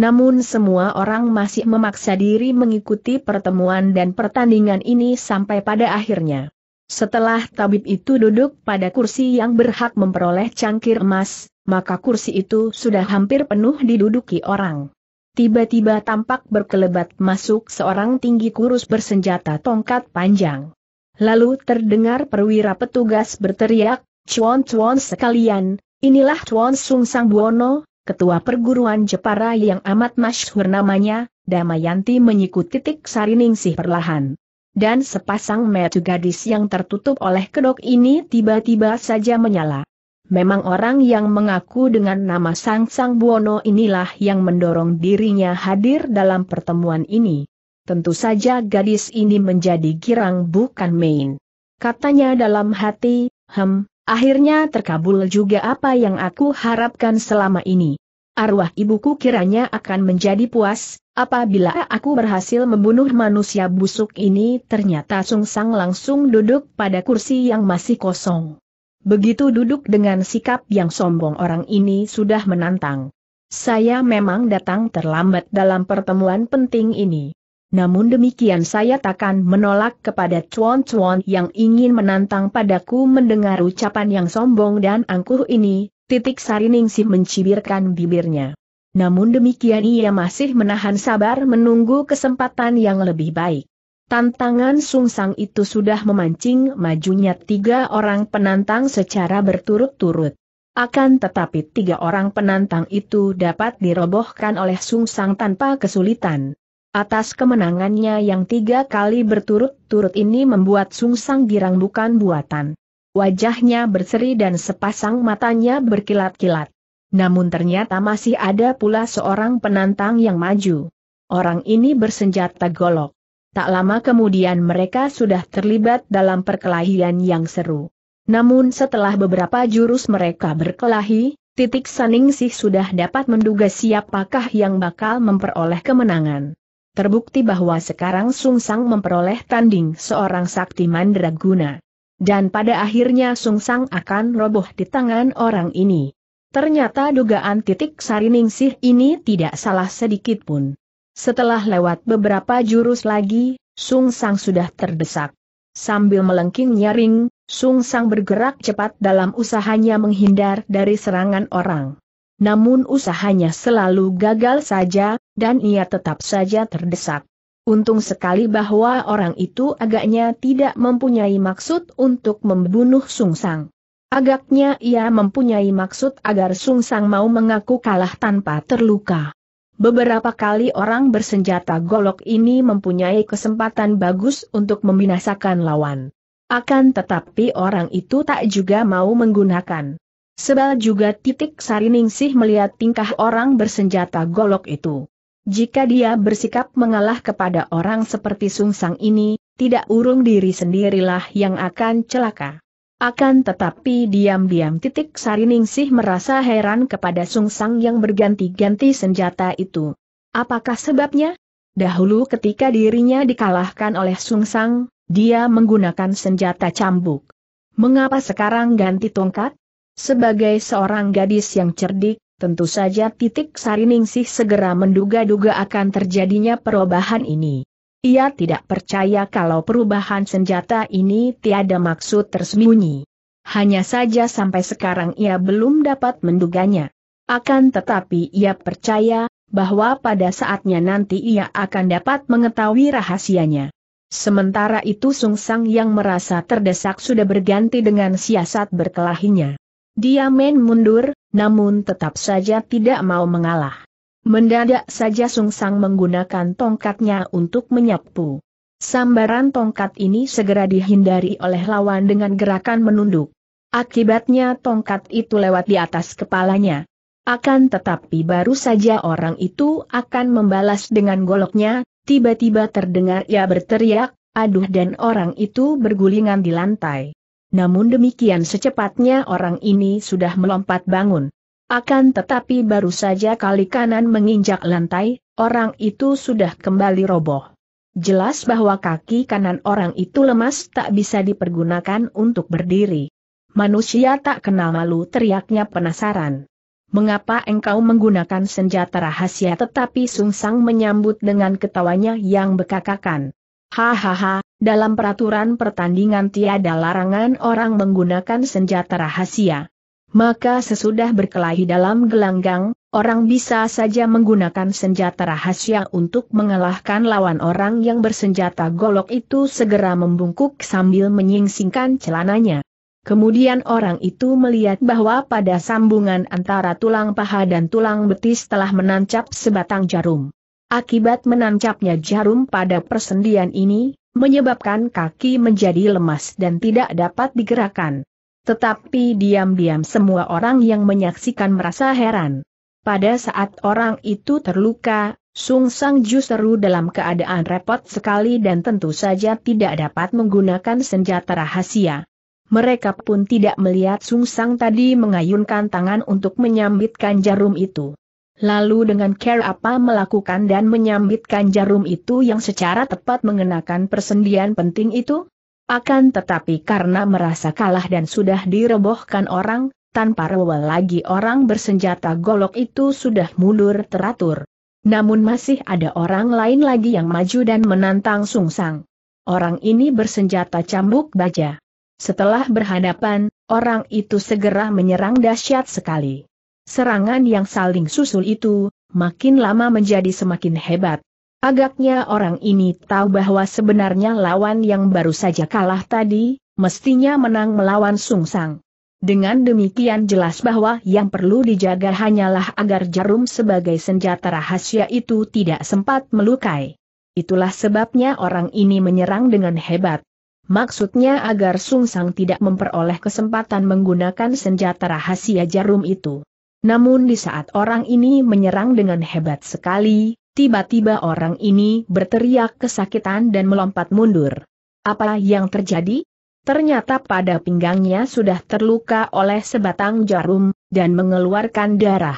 Namun semua orang masih memaksa diri mengikuti pertemuan dan pertandingan ini sampai pada akhirnya. Setelah tabib itu duduk pada kursi yang berhak memperoleh cangkir emas, maka kursi itu sudah hampir penuh diduduki orang. Tiba-tiba tampak berkelebat masuk seorang tinggi kurus bersenjata tongkat panjang. Lalu terdengar perwira petugas berteriak, Cuan-cuan sekalian, inilah Cuan Sung Sang Buono, ketua perguruan Jepara yang amat masyhur namanya, Damayanti menyikut titik ningsih perlahan. Dan sepasang metu gadis yang tertutup oleh kedok ini tiba-tiba saja menyala. Memang orang yang mengaku dengan nama Sang Sang Buono inilah yang mendorong dirinya hadir dalam pertemuan ini. Tentu saja gadis ini menjadi girang bukan main. Katanya dalam hati, hem, akhirnya terkabul juga apa yang aku harapkan selama ini. Arwah ibuku kiranya akan menjadi puas, Apabila aku berhasil membunuh manusia busuk ini ternyata Sung Sang langsung duduk pada kursi yang masih kosong. Begitu duduk dengan sikap yang sombong orang ini sudah menantang. Saya memang datang terlambat dalam pertemuan penting ini. Namun demikian saya takkan menolak kepada cuan-cuan yang ingin menantang padaku mendengar ucapan yang sombong dan angkuh ini, titik Sariningsih mencibirkan bibirnya namun demikian ia masih menahan sabar menunggu kesempatan yang lebih baik. Tantangan Sung Sang itu sudah memancing majunya tiga orang penantang secara berturut-turut. Akan tetapi tiga orang penantang itu dapat dirobohkan oleh Sung Sang tanpa kesulitan. Atas kemenangannya yang tiga kali berturut-turut ini membuat Sungsang girang bukan buatan. Wajahnya berseri dan sepasang matanya berkilat-kilat. Namun ternyata masih ada pula seorang penantang yang maju. Orang ini bersenjata golok. Tak lama kemudian mereka sudah terlibat dalam perkelahian yang seru. Namun setelah beberapa jurus mereka berkelahi, titik saning sih sudah dapat menduga siapakah yang bakal memperoleh kemenangan. Terbukti bahwa sekarang Sung Sang memperoleh tanding seorang sakti mandraguna. Dan pada akhirnya Sung Sang akan roboh di tangan orang ini. Ternyata dugaan titik sariningsih ini tidak salah sedikit pun. Setelah lewat beberapa jurus lagi, Sung Sang sudah terdesak. Sambil melengking nyaring, Sung Sang bergerak cepat dalam usahanya menghindar dari serangan orang. Namun usahanya selalu gagal saja, dan ia tetap saja terdesak. Untung sekali bahwa orang itu agaknya tidak mempunyai maksud untuk membunuh Sung Sang. Agaknya ia mempunyai maksud agar Sung Sang mau mengaku kalah tanpa terluka. Beberapa kali orang bersenjata golok ini mempunyai kesempatan bagus untuk membinasakan lawan. Akan tetapi orang itu tak juga mau menggunakan. Sebal juga titik Sariningsih melihat tingkah orang bersenjata golok itu. Jika dia bersikap mengalah kepada orang seperti Sung Sang ini, tidak urung diri sendirilah yang akan celaka. Akan tetapi diam-diam titik Sariningsih merasa heran kepada Sung Sang yang berganti-ganti senjata itu. Apakah sebabnya? Dahulu ketika dirinya dikalahkan oleh Sung Sang, dia menggunakan senjata cambuk. Mengapa sekarang ganti tongkat? Sebagai seorang gadis yang cerdik, tentu saja titik Sariningsih segera menduga-duga akan terjadinya perubahan ini. Ia tidak percaya kalau perubahan senjata ini tiada maksud tersembunyi. Hanya saja sampai sekarang ia belum dapat menduganya. Akan tetapi ia percaya, bahwa pada saatnya nanti ia akan dapat mengetahui rahasianya. Sementara itu Sung Sang yang merasa terdesak sudah berganti dengan siasat berkelahinya. Dia main mundur, namun tetap saja tidak mau mengalah. Mendadak saja Sung Sang menggunakan tongkatnya untuk menyapu. Sambaran tongkat ini segera dihindari oleh lawan dengan gerakan menunduk. Akibatnya tongkat itu lewat di atas kepalanya. Akan tetapi baru saja orang itu akan membalas dengan goloknya, tiba-tiba terdengar ia berteriak, aduh dan orang itu bergulingan di lantai. Namun demikian secepatnya orang ini sudah melompat bangun. Akan tetapi baru saja kali kanan menginjak lantai, orang itu sudah kembali roboh. Jelas bahwa kaki kanan orang itu lemas tak bisa dipergunakan untuk berdiri. Manusia tak kenal malu teriaknya penasaran. Mengapa engkau menggunakan senjata rahasia tetapi Sungsang menyambut dengan ketawanya yang bekakakan. Hahaha, dalam peraturan pertandingan tiada larangan orang menggunakan senjata rahasia. Maka sesudah berkelahi dalam gelanggang, orang bisa saja menggunakan senjata rahasia untuk mengalahkan lawan orang yang bersenjata golok itu segera membungkuk sambil menyingsingkan celananya. Kemudian orang itu melihat bahwa pada sambungan antara tulang paha dan tulang betis telah menancap sebatang jarum. Akibat menancapnya jarum pada persendian ini, menyebabkan kaki menjadi lemas dan tidak dapat digerakkan. Tetapi diam-diam semua orang yang menyaksikan merasa heran. Pada saat orang itu terluka, Sung Sang justru dalam keadaan repot sekali dan tentu saja tidak dapat menggunakan senjata rahasia. Mereka pun tidak melihat Sung Sang tadi mengayunkan tangan untuk menyambitkan jarum itu. Lalu dengan care apa melakukan dan menyambitkan jarum itu yang secara tepat mengenakan persendian penting itu? Akan tetapi karena merasa kalah dan sudah direbohkan orang, tanpa rewel lagi orang bersenjata golok itu sudah mundur teratur. Namun masih ada orang lain lagi yang maju dan menantang Sungsang. Orang ini bersenjata cambuk baja. Setelah berhadapan, orang itu segera menyerang dahsyat sekali. Serangan yang saling susul itu, makin lama menjadi semakin hebat, Agaknya orang ini tahu bahwa sebenarnya lawan yang baru saja kalah tadi, mestinya menang melawan Sung Sang. Dengan demikian jelas bahwa yang perlu dijaga hanyalah agar jarum sebagai senjata rahasia itu tidak sempat melukai. Itulah sebabnya orang ini menyerang dengan hebat. Maksudnya agar Sung Sang tidak memperoleh kesempatan menggunakan senjata rahasia jarum itu. Namun di saat orang ini menyerang dengan hebat sekali, Tiba-tiba orang ini berteriak kesakitan dan melompat mundur. Apa yang terjadi? Ternyata pada pinggangnya sudah terluka oleh sebatang jarum, dan mengeluarkan darah.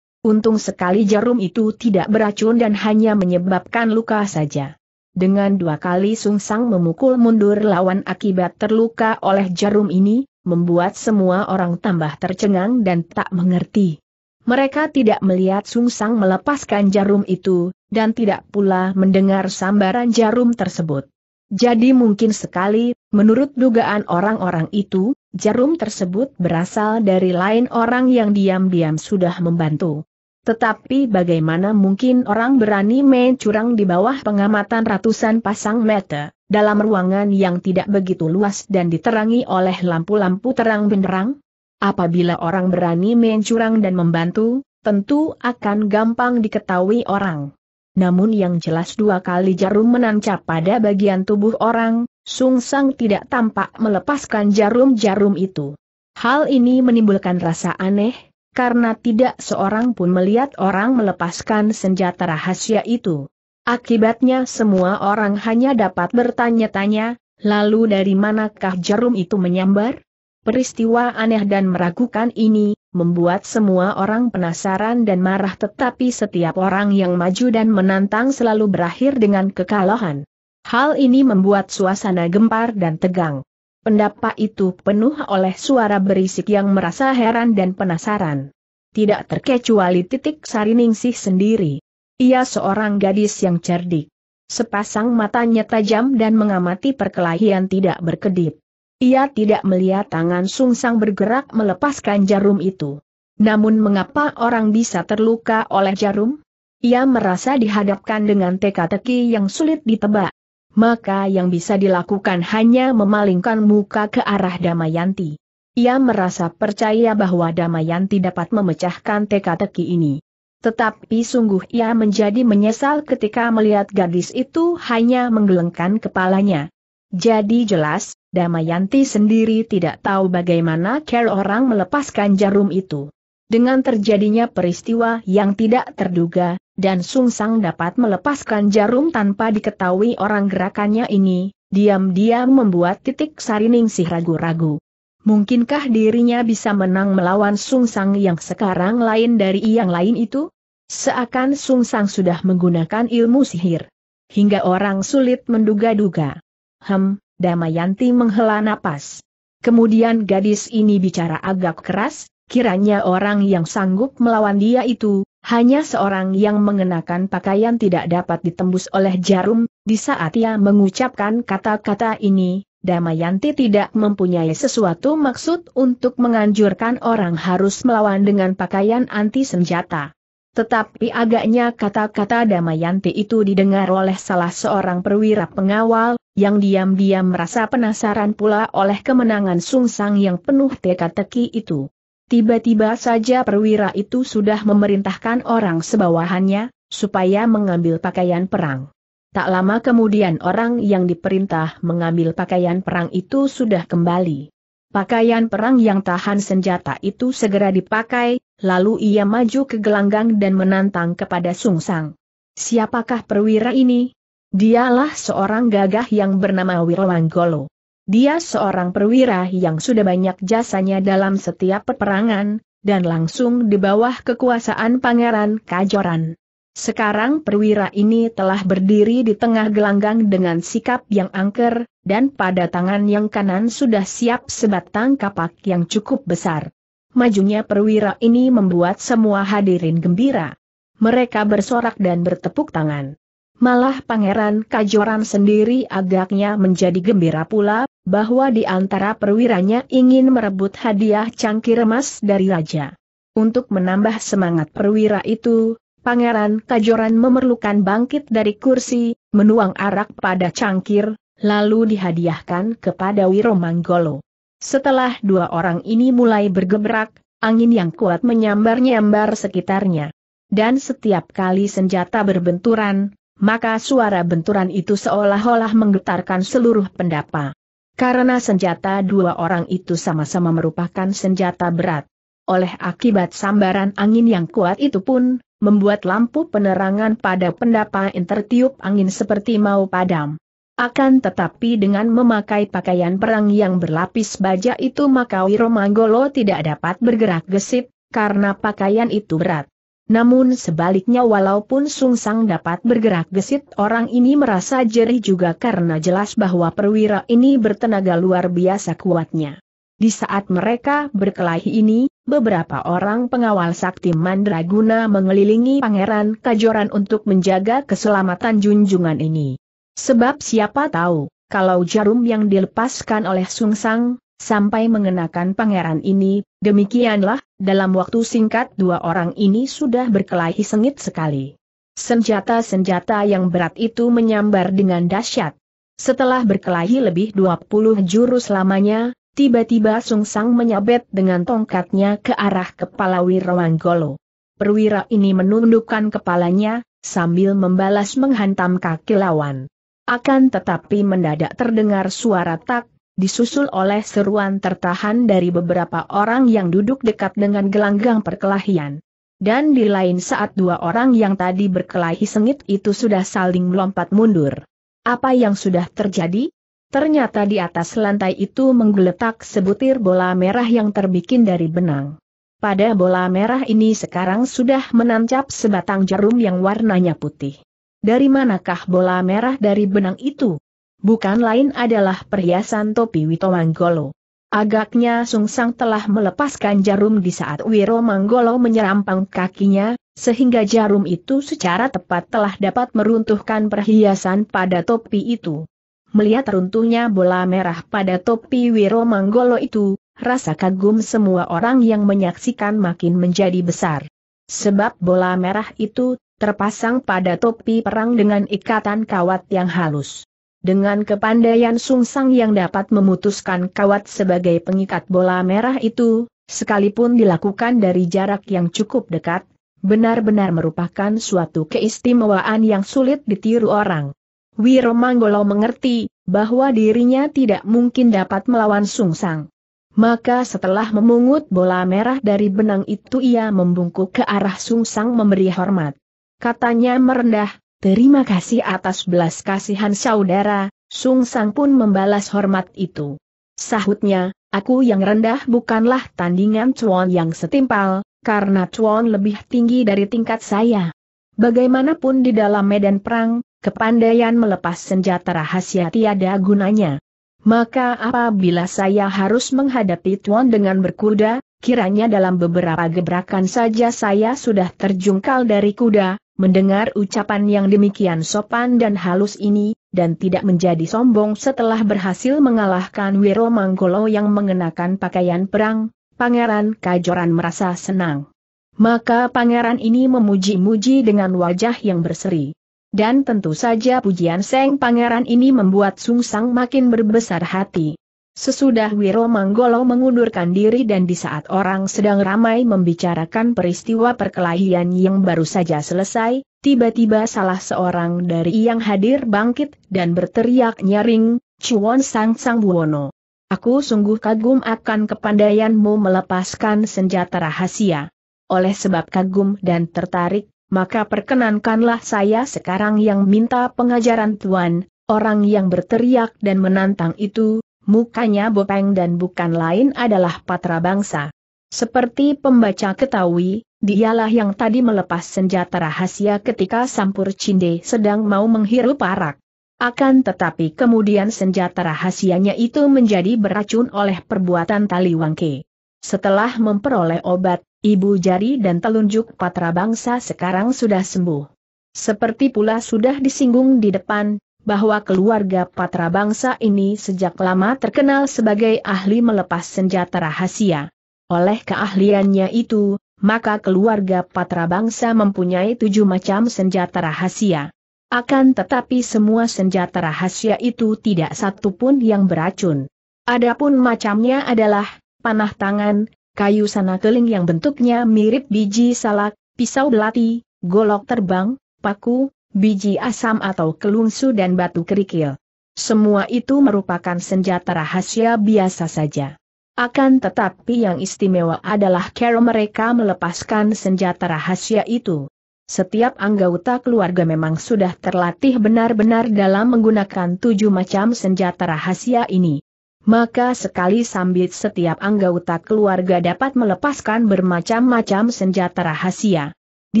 Untung sekali jarum itu tidak beracun dan hanya menyebabkan luka saja. Dengan dua kali Sungsang memukul mundur lawan akibat terluka oleh jarum ini, membuat semua orang tambah tercengang dan tak mengerti. Mereka tidak melihat Sung Sang melepaskan jarum itu, dan tidak pula mendengar sambaran jarum tersebut. Jadi mungkin sekali, menurut dugaan orang-orang itu, jarum tersebut berasal dari lain orang yang diam-diam sudah membantu. Tetapi bagaimana mungkin orang berani main curang di bawah pengamatan ratusan pasang mata, dalam ruangan yang tidak begitu luas dan diterangi oleh lampu-lampu terang benderang? Apabila orang berani mencurang dan membantu, tentu akan gampang diketahui orang. Namun yang jelas dua kali jarum menancap pada bagian tubuh orang, Sung Sang tidak tampak melepaskan jarum-jarum itu. Hal ini menimbulkan rasa aneh, karena tidak seorang pun melihat orang melepaskan senjata rahasia itu. Akibatnya semua orang hanya dapat bertanya-tanya, lalu dari manakah jarum itu menyambar? Peristiwa aneh dan meragukan ini, membuat semua orang penasaran dan marah tetapi setiap orang yang maju dan menantang selalu berakhir dengan kekalahan. Hal ini membuat suasana gempar dan tegang. Pendapat itu penuh oleh suara berisik yang merasa heran dan penasaran. Tidak terkecuali titik sariningsih sendiri. Ia seorang gadis yang cerdik. Sepasang matanya tajam dan mengamati perkelahian tidak berkedip. Ia tidak melihat tangan Sungsang bergerak melepaskan jarum itu. Namun mengapa orang bisa terluka oleh jarum? Ia merasa dihadapkan dengan teka-teki yang sulit ditebak. Maka yang bisa dilakukan hanya memalingkan muka ke arah Damayanti. Ia merasa percaya bahwa Damayanti dapat memecahkan teka-teki ini. Tetapi sungguh ia menjadi menyesal ketika melihat gadis itu hanya menggelengkan kepalanya. Jadi jelas, Damayanti sendiri tidak tahu bagaimana care orang melepaskan jarum itu. Dengan terjadinya peristiwa yang tidak terduga, dan Sung Sang dapat melepaskan jarum tanpa diketahui orang gerakannya ini, diam-diam membuat titik sih ragu-ragu. Mungkinkah dirinya bisa menang melawan Sung Sang yang sekarang lain dari yang lain itu? Seakan Sung Sang sudah menggunakan ilmu sihir. Hingga orang sulit menduga-duga. Hem, Damayanti menghela napas. Kemudian gadis ini bicara agak keras, kiranya orang yang sanggup melawan dia itu, hanya seorang yang mengenakan pakaian tidak dapat ditembus oleh jarum, di saat ia mengucapkan kata-kata ini, Damayanti tidak mempunyai sesuatu maksud untuk menganjurkan orang harus melawan dengan pakaian anti senjata. Tetapi agaknya kata-kata Damayanti itu didengar oleh salah seorang perwira pengawal, yang diam-diam merasa penasaran pula oleh kemenangan sungsang yang penuh teka-teki itu. Tiba-tiba saja perwira itu sudah memerintahkan orang sebawahannya, supaya mengambil pakaian perang. Tak lama kemudian orang yang diperintah mengambil pakaian perang itu sudah kembali. Pakaian perang yang tahan senjata itu segera dipakai, lalu ia maju ke gelanggang dan menantang kepada Sung Sang. Siapakah perwira ini? Dialah seorang gagah yang bernama Wirlanggolo. Dia seorang perwira yang sudah banyak jasanya dalam setiap peperangan, dan langsung di bawah kekuasaan Pangeran Kajoran. Sekarang perwira ini telah berdiri di tengah gelanggang dengan sikap yang angker, dan pada tangan yang kanan sudah siap sebatang kapak yang cukup besar. Majunya perwira ini membuat semua hadirin gembira. Mereka bersorak dan bertepuk tangan. Malah Pangeran Kajoran sendiri agaknya menjadi gembira pula, bahwa di antara perwiranya ingin merebut hadiah cangkir emas dari raja. Untuk menambah semangat perwira itu, Pangeran Kajoran memerlukan bangkit dari kursi, menuang arak pada cangkir, lalu dihadiahkan kepada Wiro Manggolo. Setelah dua orang ini mulai bergerak, angin yang kuat menyambar-nyambar sekitarnya. Dan setiap kali senjata berbenturan, maka suara benturan itu seolah-olah menggetarkan seluruh pendapa. Karena senjata dua orang itu sama-sama merupakan senjata berat. Oleh akibat sambaran angin yang kuat itu pun, membuat lampu penerangan pada pendapa tertiup angin seperti mau padam. Akan tetapi dengan memakai pakaian perang yang berlapis baja itu maka Wiro Manggolo tidak dapat bergerak gesit, karena pakaian itu berat. Namun sebaliknya walaupun Sungsang dapat bergerak gesit orang ini merasa jerih juga karena jelas bahwa perwira ini bertenaga luar biasa kuatnya. Di saat mereka berkelahi ini, beberapa orang pengawal sakti mandraguna mengelilingi Pangeran Kajoran untuk menjaga keselamatan junjungan ini. Sebab siapa tahu, kalau jarum yang dilepaskan oleh Sung Sang sampai mengenakan pangeran ini, demikianlah, dalam waktu singkat dua orang ini sudah berkelahi sengit sekali. Senjata-senjata yang berat itu menyambar dengan dahsyat. Setelah berkelahi lebih 20 jurus lamanya, Tiba-tiba Sung Sang menyabet dengan tongkatnya ke arah kepala Wirawanggolo. Perwira ini menundukkan kepalanya, sambil membalas menghantam kaki lawan. Akan tetapi mendadak terdengar suara tak, disusul oleh seruan tertahan dari beberapa orang yang duduk dekat dengan gelanggang perkelahian. Dan di lain saat dua orang yang tadi berkelahi sengit itu sudah saling melompat mundur. Apa yang sudah terjadi? Ternyata di atas lantai itu menggeletak sebutir bola merah yang terbikin dari benang. Pada bola merah ini sekarang sudah menancap sebatang jarum yang warnanya putih. Dari manakah bola merah dari benang itu? Bukan lain adalah perhiasan topi Wito Manggolo. Agaknya Sung Sungsang telah melepaskan jarum di saat Wiro Manggolo menyerampang kakinya, sehingga jarum itu secara tepat telah dapat meruntuhkan perhiasan pada topi itu melihat runtuhnya bola merah pada topi Wiro Manggolo itu, rasa kagum semua orang yang menyaksikan makin menjadi besar. Sebab bola merah itu terpasang pada topi perang dengan ikatan kawat yang halus. Dengan kepandaian Sang yang dapat memutuskan kawat sebagai pengikat bola merah itu, sekalipun dilakukan dari jarak yang cukup dekat, benar-benar merupakan suatu keistimewaan yang sulit ditiru orang. Wiro Manggolo mengerti bahwa dirinya tidak mungkin dapat melawan Sung Sang. Maka setelah memungut bola merah dari benang itu ia membungkuk ke arah Sung Sang memberi hormat. Katanya merendah, terima kasih atas belas kasihan saudara, Sung Sang pun membalas hormat itu. Sahutnya, aku yang rendah bukanlah tandingan Chuan yang setimpal, karena Chuan lebih tinggi dari tingkat saya. Bagaimanapun di dalam medan perang, Kepandaian melepas senjata rahasia tiada gunanya. Maka apabila saya harus menghadapi Tuan dengan berkuda, kiranya dalam beberapa gebrakan saja saya sudah terjungkal dari kuda, mendengar ucapan yang demikian sopan dan halus ini, dan tidak menjadi sombong setelah berhasil mengalahkan Wiro Manggolo yang mengenakan pakaian perang, Pangeran Kajoran merasa senang. Maka pangeran ini memuji-muji dengan wajah yang berseri. Dan tentu saja pujian Seng Pangeran ini membuat Sung Sang makin berbesar hati. Sesudah Wiro Manggolo mengundurkan diri dan di saat orang sedang ramai membicarakan peristiwa perkelahian yang baru saja selesai, tiba-tiba salah seorang dari yang hadir bangkit dan berteriak nyaring, Cuan Sang Sang Buono. Aku sungguh kagum akan kepandaianmu melepaskan senjata rahasia. Oleh sebab kagum dan tertarik, maka perkenankanlah saya sekarang yang minta pengajaran Tuan, orang yang berteriak dan menantang itu, mukanya bopeng dan bukan lain adalah patra bangsa. Seperti pembaca ketahui, dialah yang tadi melepas senjata rahasia ketika Sampur Cinde sedang mau menghirup arak. Akan tetapi kemudian senjata rahasianya itu menjadi beracun oleh perbuatan Taliwangke. Setelah memperoleh obat, ibu jari dan telunjuk patra bangsa sekarang sudah sembuh. Seperti pula sudah disinggung di depan, bahwa keluarga patra bangsa ini sejak lama terkenal sebagai ahli melepas senjata rahasia. Oleh keahliannya itu, maka keluarga patra bangsa mempunyai tujuh macam senjata rahasia. Akan tetapi semua senjata rahasia itu tidak satu pun yang beracun. Adapun macamnya adalah panah tangan, kayu sana keling yang bentuknya mirip biji salak, pisau belati, golok terbang, paku, biji asam atau kelungsu dan batu kerikil. Semua itu merupakan senjata rahasia biasa saja. Akan tetapi yang istimewa adalah cara mereka melepaskan senjata rahasia itu. Setiap anggota keluarga memang sudah terlatih benar-benar dalam menggunakan tujuh macam senjata rahasia ini. Maka sekali sambit setiap anggota keluarga dapat melepaskan bermacam-macam senjata rahasia. Di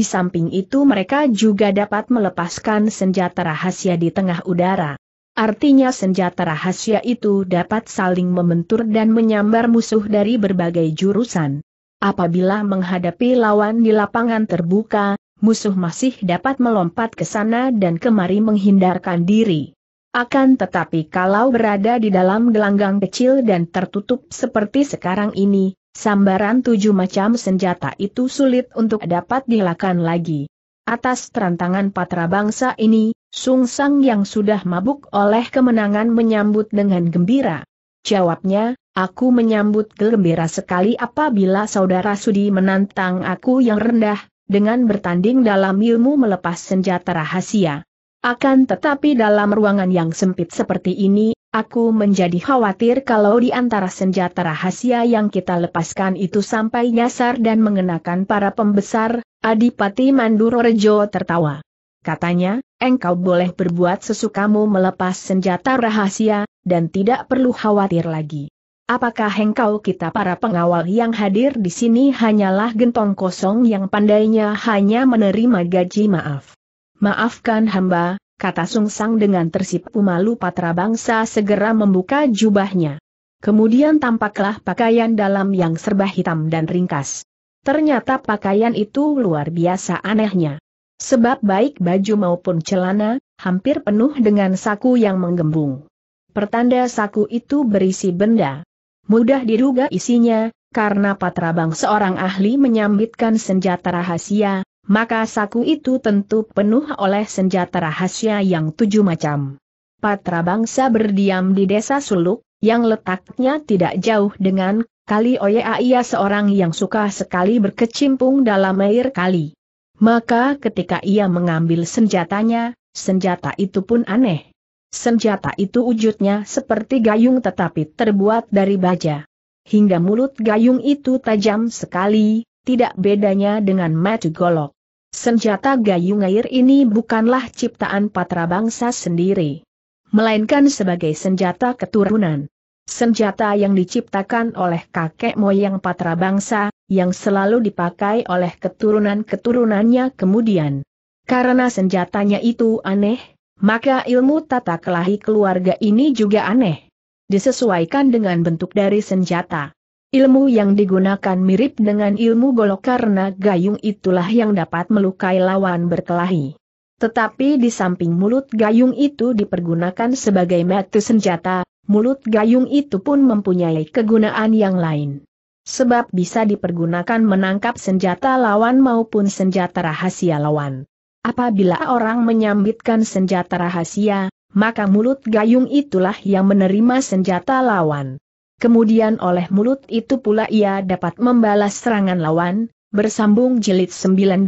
samping itu mereka juga dapat melepaskan senjata rahasia di tengah udara. Artinya senjata rahasia itu dapat saling membentur dan menyambar musuh dari berbagai jurusan. Apabila menghadapi lawan di lapangan terbuka, musuh masih dapat melompat ke sana dan kemari menghindarkan diri. Akan tetapi kalau berada di dalam gelanggang kecil dan tertutup seperti sekarang ini, sambaran tujuh macam senjata itu sulit untuk dapat dilakukan lagi. Atas tantangan patra bangsa ini, Sung Sang yang sudah mabuk oleh kemenangan menyambut dengan gembira. Jawabnya, aku menyambut gembira sekali apabila saudara Sudi menantang aku yang rendah, dengan bertanding dalam ilmu melepas senjata rahasia. Akan tetapi dalam ruangan yang sempit seperti ini, aku menjadi khawatir kalau di antara senjata rahasia yang kita lepaskan itu sampai nyasar dan mengenakan para pembesar, Adipati Mandurorejo tertawa. Katanya, engkau boleh berbuat sesukamu melepas senjata rahasia, dan tidak perlu khawatir lagi. Apakah engkau kita para pengawal yang hadir di sini hanyalah gentong kosong yang pandainya hanya menerima gaji maaf? Maafkan hamba, kata Sung Sungsang dengan tersipu malu patra bangsa segera membuka jubahnya. Kemudian tampaklah pakaian dalam yang serba hitam dan ringkas. Ternyata pakaian itu luar biasa anehnya. Sebab baik baju maupun celana, hampir penuh dengan saku yang menggembung. Pertanda saku itu berisi benda. Mudah diduga isinya, karena Patrabang seorang ahli menyambitkan senjata rahasia, maka saku itu tentu penuh oleh senjata rahasia yang tujuh macam. Patra bangsa berdiam di desa Suluk, yang letaknya tidak jauh dengan kali Oya ia seorang yang suka sekali berkecimpung dalam air kali. Maka ketika ia mengambil senjatanya, senjata itu pun aneh. Senjata itu wujudnya seperti gayung tetapi terbuat dari baja. Hingga mulut gayung itu tajam sekali, tidak bedanya dengan matu golok. Senjata gayung air ini bukanlah ciptaan patra bangsa sendiri, melainkan sebagai senjata keturunan. Senjata yang diciptakan oleh kakek moyang patra bangsa, yang selalu dipakai oleh keturunan-keturunannya kemudian. Karena senjatanya itu aneh, maka ilmu tata kelahi keluarga ini juga aneh. Disesuaikan dengan bentuk dari senjata. Ilmu yang digunakan mirip dengan ilmu golok karena gayung itulah yang dapat melukai lawan berkelahi. Tetapi di samping mulut gayung itu dipergunakan sebagai mata senjata, mulut gayung itu pun mempunyai kegunaan yang lain. Sebab bisa dipergunakan menangkap senjata lawan maupun senjata rahasia lawan. Apabila orang menyambitkan senjata rahasia, maka mulut gayung itulah yang menerima senjata lawan. Kemudian oleh mulut itu pula ia dapat membalas serangan lawan, bersambung jilid 19.